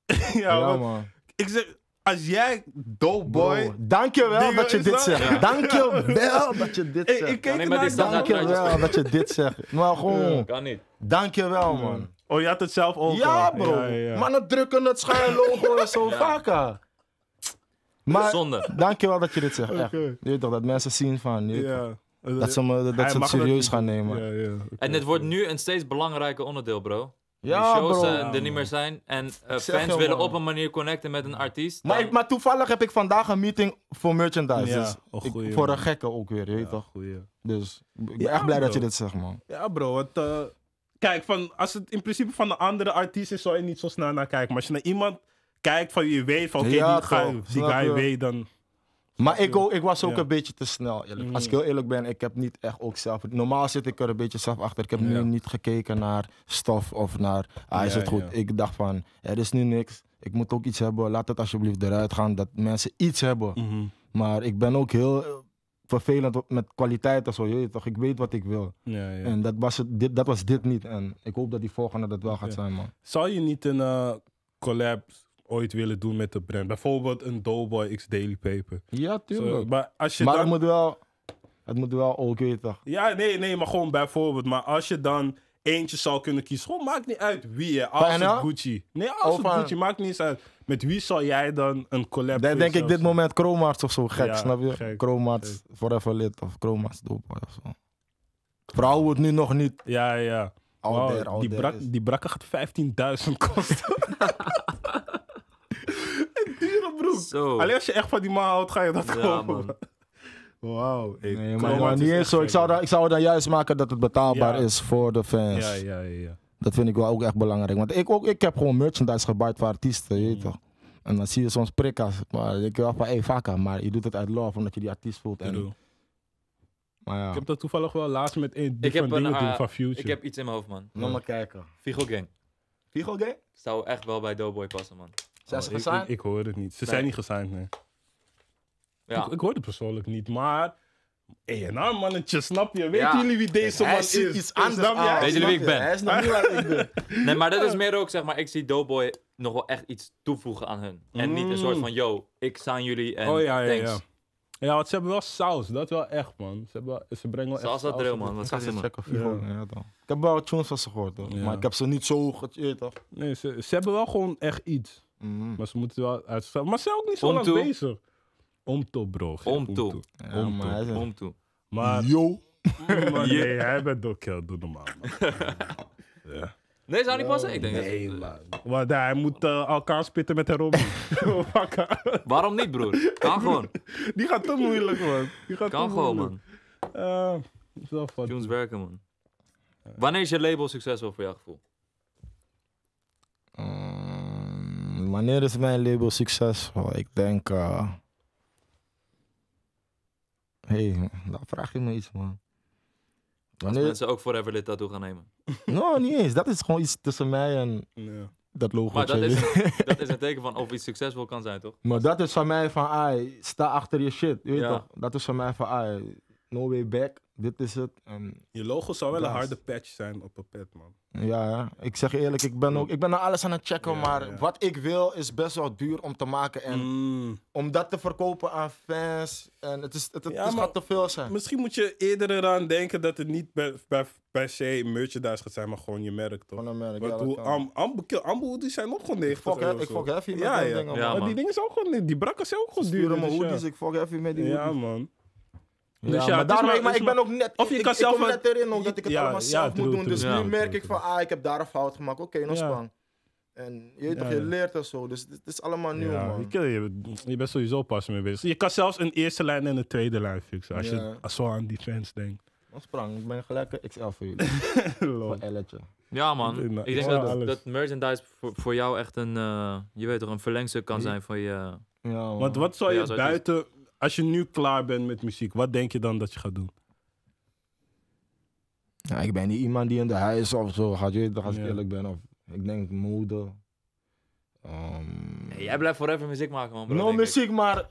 [laughs] ja, ja, man. Ik zeg, als jij je Dankjewel dat je dit zegt. Dank je wel dat je dit zegt. Ik keek naar wel dat je dit zegt. Maar gewoon... Kan niet. Dankjewel, man. Oh, je had het zelf ook. Ja, bro. Maar ja. Mannen drukken het schuinlogo en zo [laughs] ja. vaker. Maar, Zonde. Dankjewel dat je dit zegt. Je toch, dat mensen zien van. Ja. Dat eh, ze, dat ze het serieus gaan nemen. Okay. en dit wordt nu een steeds belangrijker onderdeel, bro. Ja, shows bro. Eh, er niet meer zijn. En eh, fans willen op een manier connecten met een artiest. Maar, ik, maar toevallig heb ik vandaag een meeting voor merchandise. Ja, dus voor een gekke ook weer, je ja, toch? Goeie. Dus ik ben echt blij dat je dit zegt, man. Ja, bro. Eh, kijk, van, als het in principe van de andere artiest is, zou je niet zo snel naar kijken. Maar als je naar iemand kijkt van je weet van, oké, die guy weet, dan... Maar ik, ik was ook een beetje te snel. Eerlijk. Als ik mm. heel eerlijk ben, ik heb niet echt ook zelf. Normaal zit ik er een beetje zelf achter. Ik heb nu niet gekeken naar stof of naar. Ah, is het goed? Ik dacht van, er is nu niks. Ik moet ook iets hebben. Laat het alsjeblieft eruit gaan dat mensen iets hebben. Mhm. Maar ik ben ook heel vervelend met kwaliteit en zo. Je, toch, ik weet wat ik wil. Ja, ja. En dat was, het, dit, dat was dit niet. En ik hoop dat die volgende dat wel gaat zijn, man. Zou je niet een uh, collab ooit willen doen met de brand. Bijvoorbeeld een Doughboy X Daily Paper. Ja, tuurlijk. maar als je maar dan... het moet wel, het moet wel oké weten. toch? Ja, nee, nee, maar gewoon bijvoorbeeld. Maar als je dan eentje zou kunnen kiezen, gewoon maakt niet uit wie je. Als Gucci. Nee, als oh, het Gucci, maakt niet uit. Met wie zou jij dan een collab Dan denk ik dit moment Chromarts of zo, gek, snap je? Chromarts Forever Lit of Chromarts Doughboy of zo. Vrouw wordt nu nog niet. Ja, ja. die, brak, die brakke gaat 15.000 kosten. [laughs] Alleen als je echt van die man houdt, ga je dat ja, kopen. [laughs] Wauw. Nee, maar, niet eens zo. Ik zou, dat, ik zou dan juist maken dat het betaalbaar is voor de fans. Ja, ja, ja, ja. Dat vind ik wel ook echt belangrijk. Want ik, ook, ik heb gewoon merchandise gebouwd voor artiesten, je weet mm. toch. En dan zie je soms prikkers. Maar ik wel van, hey, vaker. Maar je doet het uit love, omdat je die artiest voelt. En, maar ja. Ik heb dat toevallig wel laatst met een ik heb een, eh, van Future. Ik heb iets in mijn hoofd, man. Nog maar kijken. Figo Gang. Figo Gang? Zou echt wel bij Doughboy passen, man. Zijn oh, ze gesigned? Ik, hoor het niet. Ze zijn niet gesigned, nee. Ja. Ik, hoor het persoonlijk niet, maar... nou mannetje, snap je? Weten jullie wie deze man is? Iets anders. Weet jullie wie ik ben? Hij is nog niet waar ik ben. [laughs] Nee, maar dat is meer ook, zeg maar, ik zie Doughboy nog wel echt iets toevoegen aan hun. En niet een soort mm. van, yo, ik aan jullie en oh, ja, ja, thanks. Ja, ja. want ze hebben wel saus. Dat wel echt, man. Ze, hebben, ze brengen wel echt Zoals dat drill, man. Wat gaat ze, man? ja, dan. Ik heb wel tunes van ze gehoord, hoor. maar ik heb ze niet zo... toch nee, ze, ze hebben wel gewoon echt iets. Mhm. Maar ze moeten wel uitstellen. Maar ze zijn ook niet zo lang bezig. Omto, bro. Om toe. Omto. Ja, Omto. Om toe. Maar, Yo. [laughs] maar nee, hij bent ook heel normaal. man. [laughs] ja. Nee, zou niet passen? Ik denk dat- niet man. Maar nee, hij moet eh, elkaar spitten met haar [laughs] Waarom niet, broer? Kan gewoon. Die gaat te moeilijk, man. Die gaat Kan gewoon, man. Eh, wel fun. werken, man. Wanneer is je label succesvol voor jouw gevoel? Eh, wanneer is mijn label succesvol? Ik denk. Uh... hey, daar vraag je me iets, man. Wanneer... Als mensen ook Forever Lit daartoe gaan nemen. [laughs] Nou, niet eens. Dat is gewoon iets tussen mij en dat logo. Maar dat is, [laughs] dat is een teken van of iets succesvol kan zijn, toch? Maar dat is van mij van, ai, sta achter je shit. Weet toch? Dat is van mij van, ai, no way back, dit is het. En ehm, je logo zou wel een harde patch zijn op een pet, man. Ja, ik zeg eerlijk, ik ben, ook, ik ben naar alles aan het checken, maar wat ik wil is best wel duur om te maken. En mm. om dat te verkopen aan fans, en het, is, het, het, gaat te veel zijn. Misschien moet je eerder eraan denken dat het niet per, per, per se merchandise gaat zijn, maar gewoon je merk, toch? Gewoon een merk, Want hoe, am, am, ambu, zijn ook gewoon 90 Ik fuck ik heavy met die dingen, Die dingen zijn ook gewoon, die brakken zijn ook gewoon duur. Dus ik fuck heavy met die Ja, man. Dus ja, maar, ik, ben ook net, of je ik, kan zelf kom net erin ook dat ik het allemaal zelf moet doen. dus nu merk ik van, ah, ik heb daar een fout gemaakt. Oké, okay, nog span. En je, toch, je leert of zo, dus het is allemaal nieuw, man. Ik, Je, je, bent sowieso pas mee bezig. Je kan zelfs een eerste lijn en een tweede lijn fixen, als je zo aan defense denkt. Dan sprang, ik ben gelijk een XL voor jullie. [laughs] voor Elletje. Ja, man. Ik denk dat, dat, merchandise voor, jou echt een, uh, je weet toch, een verlengstuk kan zijn voor je. Ja, man. Want wat zou je buiten als je nu klaar bent met muziek, wat denk je dan dat je gaat doen? ik ben niet iemand die in de huis of zo gaat, je, als ik eerlijk ben. Of, ik denk moeder. Um... jij blijft forever muziek maken, man. Nou, no muziek, maar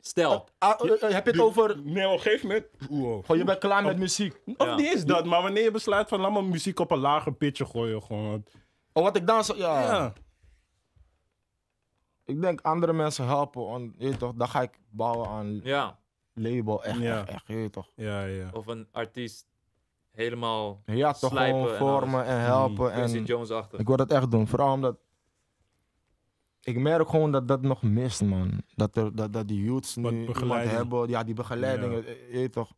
Stel. Eh, ah, eh, eh, heb je het over. Nee, op een gegeven moment. je bent klaar met muziek. Of ja. niet dat, maar wanneer je besluit van allemaal muziek op een lager pitje gooien, gewoon. Oh, wat ik dan zo. ja ik denk andere mensen helpen. Want je toch, dan ga ik bouwen aan Ja. label. Echt, echt, echt, je toch. Ja, ja. Of een artiest helemaal Ja, Slijpen en vormen en, helpen. Quincy jones achter. ik wil dat echt doen. Vooral omdat... Ik merk gewoon dat dat nog mist, man. Dat, er, dat, dat die youths nu hebben. Ja, die begeleiding. Eh, je toch.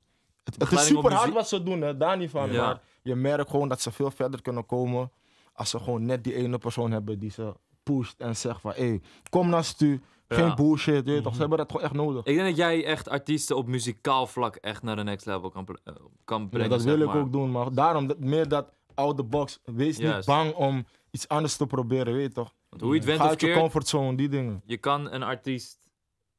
Het, is super hard wat ze doen, hè, daar niet van. Maar je merkt gewoon dat ze veel verder kunnen komen... als ze gewoon net die ene persoon hebben die ze pusht en zegt van, hey, kom naar Stu. Geen bullshit, weet mm toch? Ze mhm. hebben dat gewoon echt nodig. Ik denk dat jij echt artiesten op muzikaal vlak echt naar de next level kan, eh, kan brengen. Ja, dat wil ik ook doen, maar daarom meer dat out the box. Wees niet bang om iets anders te proberen, weet je toch? Want hoe je het went Ga uit je comfortzone, die dingen. Je kan een artiest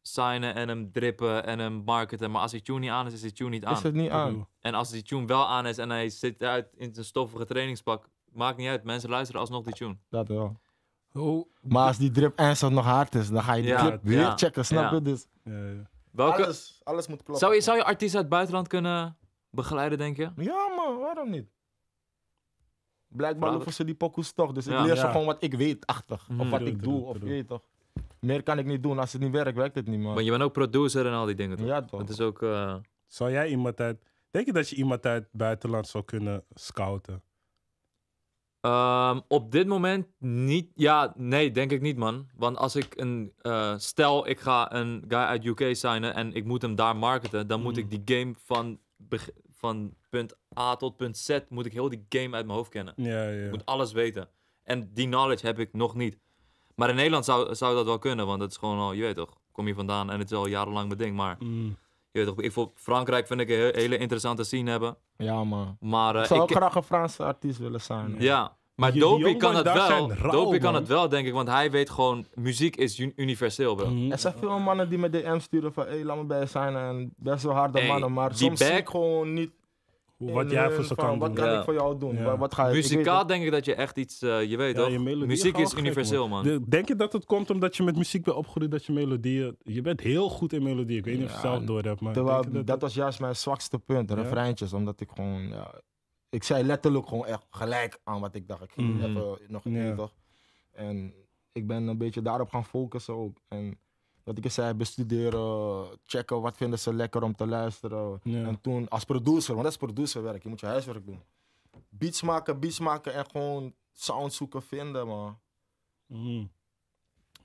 signen en hem drippen en hem marketen. Maar als die tune niet aan is, is die tune niet aan. Is het niet aan. En als die tune wel aan is en hij zit uit in zijn stoffige trainingspak, maakt niet uit. Mensen luisteren alsnog die tune. Dat wel. Oh. Maar als die drip ernstig nog hard is, dan ga je die drip weer checken, snap je? Dus alles, alles moet kloppen. Zou je, zou je artiesten uit het buitenland kunnen begeleiden, denk je? Ja, man, waarom niet? Blijkbaar hoeven ze die pokus toch. Dus ik leer ze gewoon wat ik weet achter. Of mm. wat ik doe, of je weet toch. Meer kan ik niet doen. Als het niet werkt, werkt het niet, man. Maar je bent ook producer en al die dingen, toch? Ja, toch. Het is ook... Eh, zou jij iemand uit... Denk je dat je iemand uit het buitenland zou kunnen scouten? Ehm, op dit moment niet. Ja, nee, denk ik niet, man. Want als ik een. Eh, stel, ik ga een guy uit UK signen en ik moet hem daar marketen. Dan moet ik mm. die game van, van punt A tot punt Z. Moet ik heel die game uit mijn hoofd kennen. Ja, ja. Ik moet alles weten. En die knowledge heb ik nog niet. Maar in Nederland zou, zou dat wel kunnen, want het is gewoon al. Je weet toch, kom je vandaan en het is al jarenlang mijn ding. Maar. Mm. Je weet toch, ik, voor Frankrijk vind ik een hele interessante scene hebben. Ja, man. Maar, eh, ik zou ik... graag een Franse artiest willen zijn. Ja. Maar Dopey kan het wel. Dopey kan het wel, denk ik, want hij weet gewoon, muziek is universeel, bro. Mm. Er zijn veel mannen die me DM sturen van, hé, hey, laat me bij zijn en best wel harde mannen, maar soms zie ik gewoon niet wat jij voor eh, ze kan Wat ik voor jou doen? Wat, wat ga ik- Muzikaal denk ik dat je echt iets, eh, je weet Ja, toch? Muziek is universeel, man. Denk je dat het komt omdat je met muziek bent opgegroeid dat je melodieën... Je bent heel goed in melodieën. Ik weet niet of je het zelf door hebt, maar... dat was juist mijn zwakste punt, refreintjes. Omdat ik gewoon, ja, ik zei letterlijk gewoon echt gelijk aan wat ik dacht. Ik ging mhm. even nog Ja. En ik ben een beetje daarop gaan focussen ook. En dat ik eens zei, bestuderen, checken wat vinden ze lekker om te luisteren. En toen als producer, want dat is producerwerk, je moet je huiswerk doen. Beats maken, beats maken en gewoon sound zoeken, vinden, man. Mm.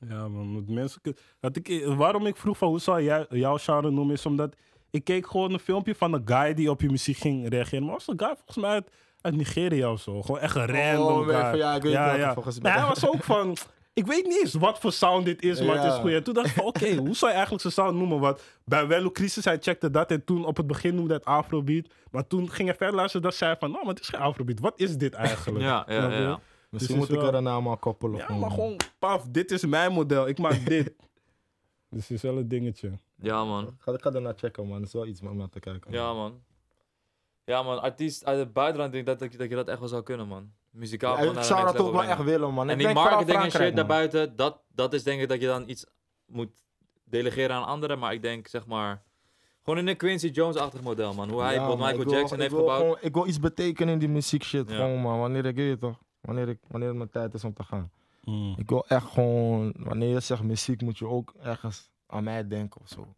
Ja, man, met mensen. Dat ik, waarom ik vroeg van hoe zou jij jouw genre noemen, is omdat ik keek gewoon een filmpje van een guy die op je muziek ging reageren. Maar was een guy volgens mij uit, Nigeria of zo. Gewoon echt een random oh, ja, ik weet ja, ja. hij was ook van, [laughs] ik weet niet eens wat voor sound dit is, maar het is goed. En toen dacht ik oké, [laughs] hoe zou je eigenlijk zijn sound noemen? Want bij Wello Crisis, hij checkte dat en toen op het begin noemde het Afrobeat. Maar toen ging hij verder luisteren, dat zei van, nou, maar het is geen Afrobeat. Wat is dit eigenlijk? [laughs] ja, ja, dus Misschien moet ik er een naam aan koppelen. Ja, maar gewoon, paf, dit is mijn model, ik maak dit. [laughs] dus het is wel een dingetje. Ja, man. Ik ga, ik ga ernaar checken, man. Het is wel iets om naar te kijken. Ja, man. Ja, man, artiest uit het buitenland denk ik dat, dat je dat echt wel zou kunnen, man muzikaal Ik zou dat ook wel echt willen, man. En die marketing en shit daarbuiten, dat, dat is denk ik dat je dan iets moet delegeren aan anderen. Maar ik denk, zeg maar... Gewoon in een Quincy Jones-achtig model, man. Hoe hij ja, Michael Jackson heeft gebouwd. ik wil iets betekenen in die muziek shit, gewoon, man. Wanneer ik weet, toch? Wanneer, ik, wanneer het mijn tijd is om te gaan. Mm. Ik wil echt gewoon... Wanneer je zegt muziek, moet je ook ergens aan mij denken of zo.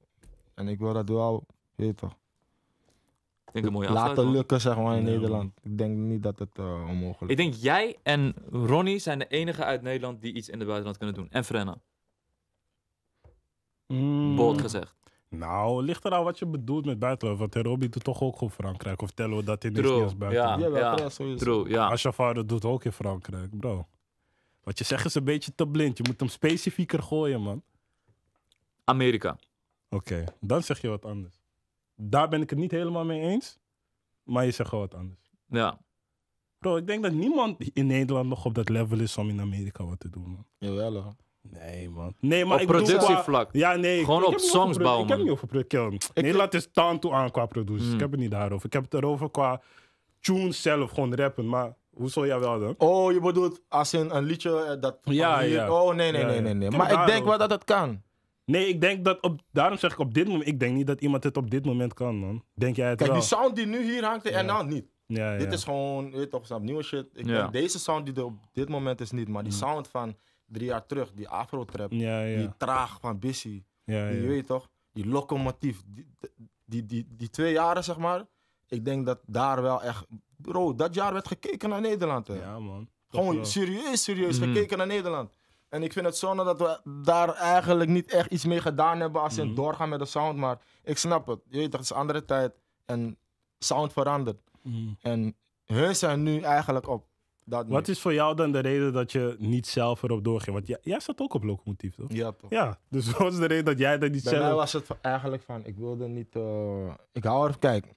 En ik wil dat wel, weet toch? denk een mooie laten lukken, zeg maar, in Nederland. Ik denk niet dat het uh, onmogelijk is. Ik denk jij en Ronnie zijn de enige uit Nederland die iets in het buitenland kunnen doen. En Frenna. Mm. Bold gezegd. Nou, ligt er al wat je bedoelt met buitenland. Want Robbie doet toch ook gewoon Frankrijk. Of tellen we dat in dus True. niet als buitenland. Ja, ja, Als ja vader doet ook in Frankrijk, bro. Wat je zegt is een beetje te blind. Je moet hem specifieker gooien, man. Amerika. Oké, dan zeg je wat anders. Daar ben ik het niet helemaal mee eens. Maar je zegt gewoon wat anders. Ja. Bro, ik denk dat niemand in Nederland nog op dat level is om in Amerika wat te doen. Jawel hoor. Nee, man. Nee, maar op productievlak. Ja, nee. Gewoon ik, op songs bouwen. Ik heb niet over productie. Nederland is taan toe aan qua productie. Hmm. Ik heb het niet daarover. Ik heb het erover qua tunes zelf, gewoon rappen. Maar zou jij wel dan? Oh, je bedoelt als een liedje eh, dat. Ja, oh, ja. Oh, nee, nee, nee, nee. nee. Maar ik denk wel dat het kan. Nee, ik denk dat op, daarom zeg ik op dit moment. Ik denk niet dat iemand het op dit moment kan, man. Denk jij het Kijk, die sound die nu hier hangt, en nou niet. Ja, dit is gewoon, weet toch, snap, nieuwe shit. Ik denk, deze sound die er op dit moment is niet, maar die mm. sound van drie jaar terug, die afro-trap, die traag van Bissy, die weet toch, die locomotief, die, die, die, twee jaren zeg maar, ik denk dat daar wel echt, bro, dat jaar werd gekeken naar Nederland. Hè. Ja man. Gewoon serieus, serieus mm. gekeken naar Nederland. En ik vind het zonde dat we daar eigenlijk niet echt iets mee gedaan hebben als we mhm. doorgaan met de sound. Maar ik snap het. Je weet, dat is andere tijd. En sound verandert. Mhm. En hun zijn nu eigenlijk op dat Wat is voor jou dan de reden dat je niet zelf erop doorging? Want jij, zat ook op locomotief, toch? Ja, toch. Ja, dus [laughs] wat is de reden dat jij dat niet zelf... Bij mij was het eigenlijk van, ik wilde niet... Eh, ik hou er... Kijk,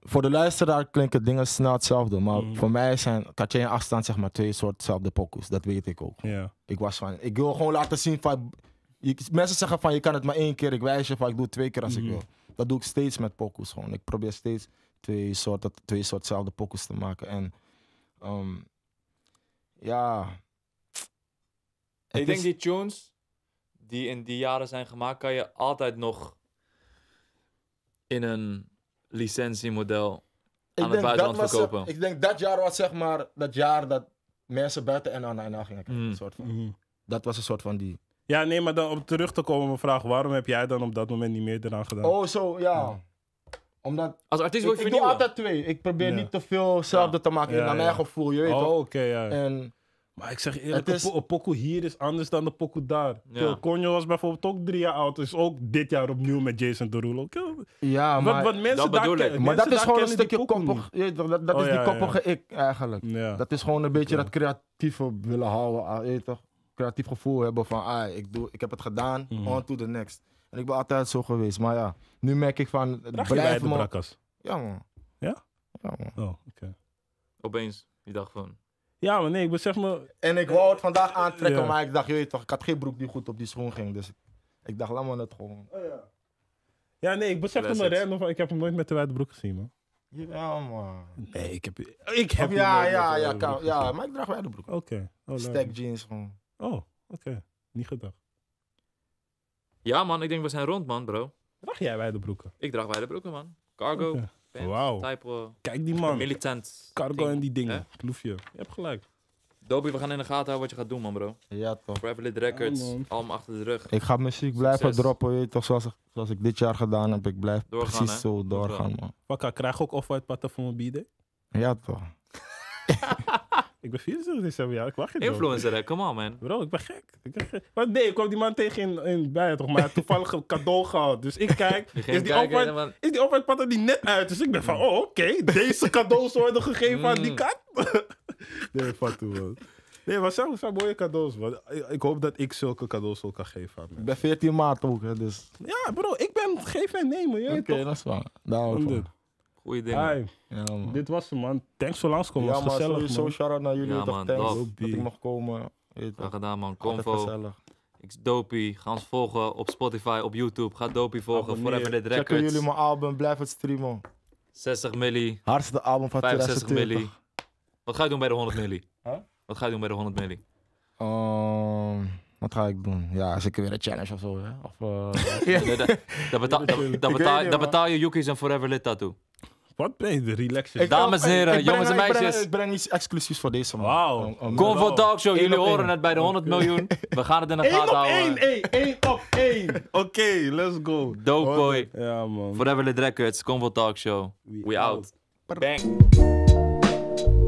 voor de luisteraar klinken dingen snel hetzelfde. Maar mm. voor mij zijn Katje en Afstand zeg maar twee soortzelfde pokus. Dat weet ik ook. Yeah. Ik was van, ik wil gewoon laten zien van... mensen zeggen van, je kan het maar één keer. Ik wijs je van, ik doe het twee keer als ik mm. wil. Dat doe ik steeds met pokus gewoon. Ik probeer steeds twee, soorten, twee soortzelfde pokus te maken. En ehm, ja... Ik denk die tunes die in die jaren zijn gemaakt, kan je altijd nog in een licentiemodel aan het buitenland eh, verkopen. ik denk dat jaar was zeg maar dat jaar dat mensen buiten en naar aan gingen kijken. Mm. Soort van. Mm-hmm. Dat was een soort van die... Ja, nee, maar dan om terug te komen op mijn vraag. Waarom heb jij dan op dat moment niet meer eraan gedaan? Oh, zo, ja. Omdat... Als artiest wil je Ik, ik doe altijd twee. Ik probeer niet te veel zelfde te maken naar mijn gevoel, je weet oh, oké, ja. En maar ik zeg eerlijk, is- een pokoe hier is anders dan de pokoe daar. Ja. Conjo was bijvoorbeeld ook drie jaar oud. Is ook dit jaar opnieuw met Jason Derulo. Yo, Ja, maar, wat mensen dat maar dat is gewoon een stukje koppig. dat is oh, die koppige ik eigenlijk. Dat is gewoon een beetje dat creatieve willen houden. Ah, toch? Creatief gevoel hebben van, ah, ik, doe, ik heb het gedaan, Mhm. on to the next. En ik ben altijd zo geweest. Maar ja, nu merk ik van, Draag je de Ja, man. Ja? Ja, man. Oh, oké. Opeens. Je dacht van, ja, maar nee, ik besef zeg maar... En ik wou het vandaag aantrekken, maar ik dacht, je toch, ik had geen broek die goed op die schoen ging. Dus ik dacht, laat maar net gewoon. Oh, ja. ja. nee, ik besefte me random ik heb hem nooit met de wijde broek gezien, man. Ja, man. Nee, ik heb... Ik heb ja, ja, ja, ja, ja, maar ik draag wijde broek. Oké. Oh, Stack jeans gewoon. Oh, oké. Niet gedacht. Ja, man, ik denk we zijn rond, man, bro. Draag jij wijde broeken? Ik draag wijde broeken, man. Cargo. Wauw. Kijk die man. Militant. Cargo en die dingen. Eh? je. Je hebt gelijk. Dobie, we gaan in de gaten houden wat je gaat doen, man, bro. Ja, toch. Prevalent Records, ja, allemaal achter de rug. Ik ga muziek blijven droppen, weet toch, zoals, ik dit jaar gedaan heb. Ik blijf doorgaan, precies zo doorgaan, man. Wakka, krijg ook off-white patten voor mijn bieden? Ja, toch. [laughs] Ik ben 24 december, ja. Ik wacht je Influencer, hè? Come on, man. Bro, ik ben gek. Ik nee, ik kwam die man tegen in, in bij toch, maar toevallig een cadeau gehad. Dus ik kijk, [laughs] is die, kijken, man. is die openheid er die net uit? Dus ik ben van, oh, oké, deze cadeaus worden gegeven aan die mm. kat. [laughs] nee, fuck toe, man. Nee, wat zijn, zijn mooie cadeaus, man. Ik hoop dat ik zulke cadeaus ook kan geven aan Ik ben 14 maart ook, hè, dus... Ja, bro, ik ben geen en nemen, je Oké, dat is waar. Daarom. Ja, man. dit was hem, man. Thanks voor langskomen. Ja, was gezellig, sowieso man. shout-out naar jullie. Ja, dat ik mag komen. Ja, gedaan, man. Convo. gezellig. volgen op Spotify, op YouTube. Ga Dopey volgen. Abonneer. Forever Dead Checken jullie mijn album, blijf het streamen. 60 milli, Hardste album van 65 milli. Wat ga je doen bij de 100 milli? Wat ga je doen bij de 100 milli? Ehm, wat ga ik doen? Ja, zeker weer een challenge of zo, hè? Of, eh, [laughs] dat- Dat betaal- dat- betaal- je Yuki's en Forever Lit tattoo. Wat ben je de relaxer? Dames en heren, jongens en meisjes. Ik breng iets exclusiefs voor deze man. Wauw. Kom voor Convo Talkshow, jullie horen het bij de 100 miljoen. We gaan het in de Eén gaten op 1 houden. 1 op 1. [laughs] Oké, let's go. Dope Ja, man. Forever the Records, Convo Talkshow. We out. Bang.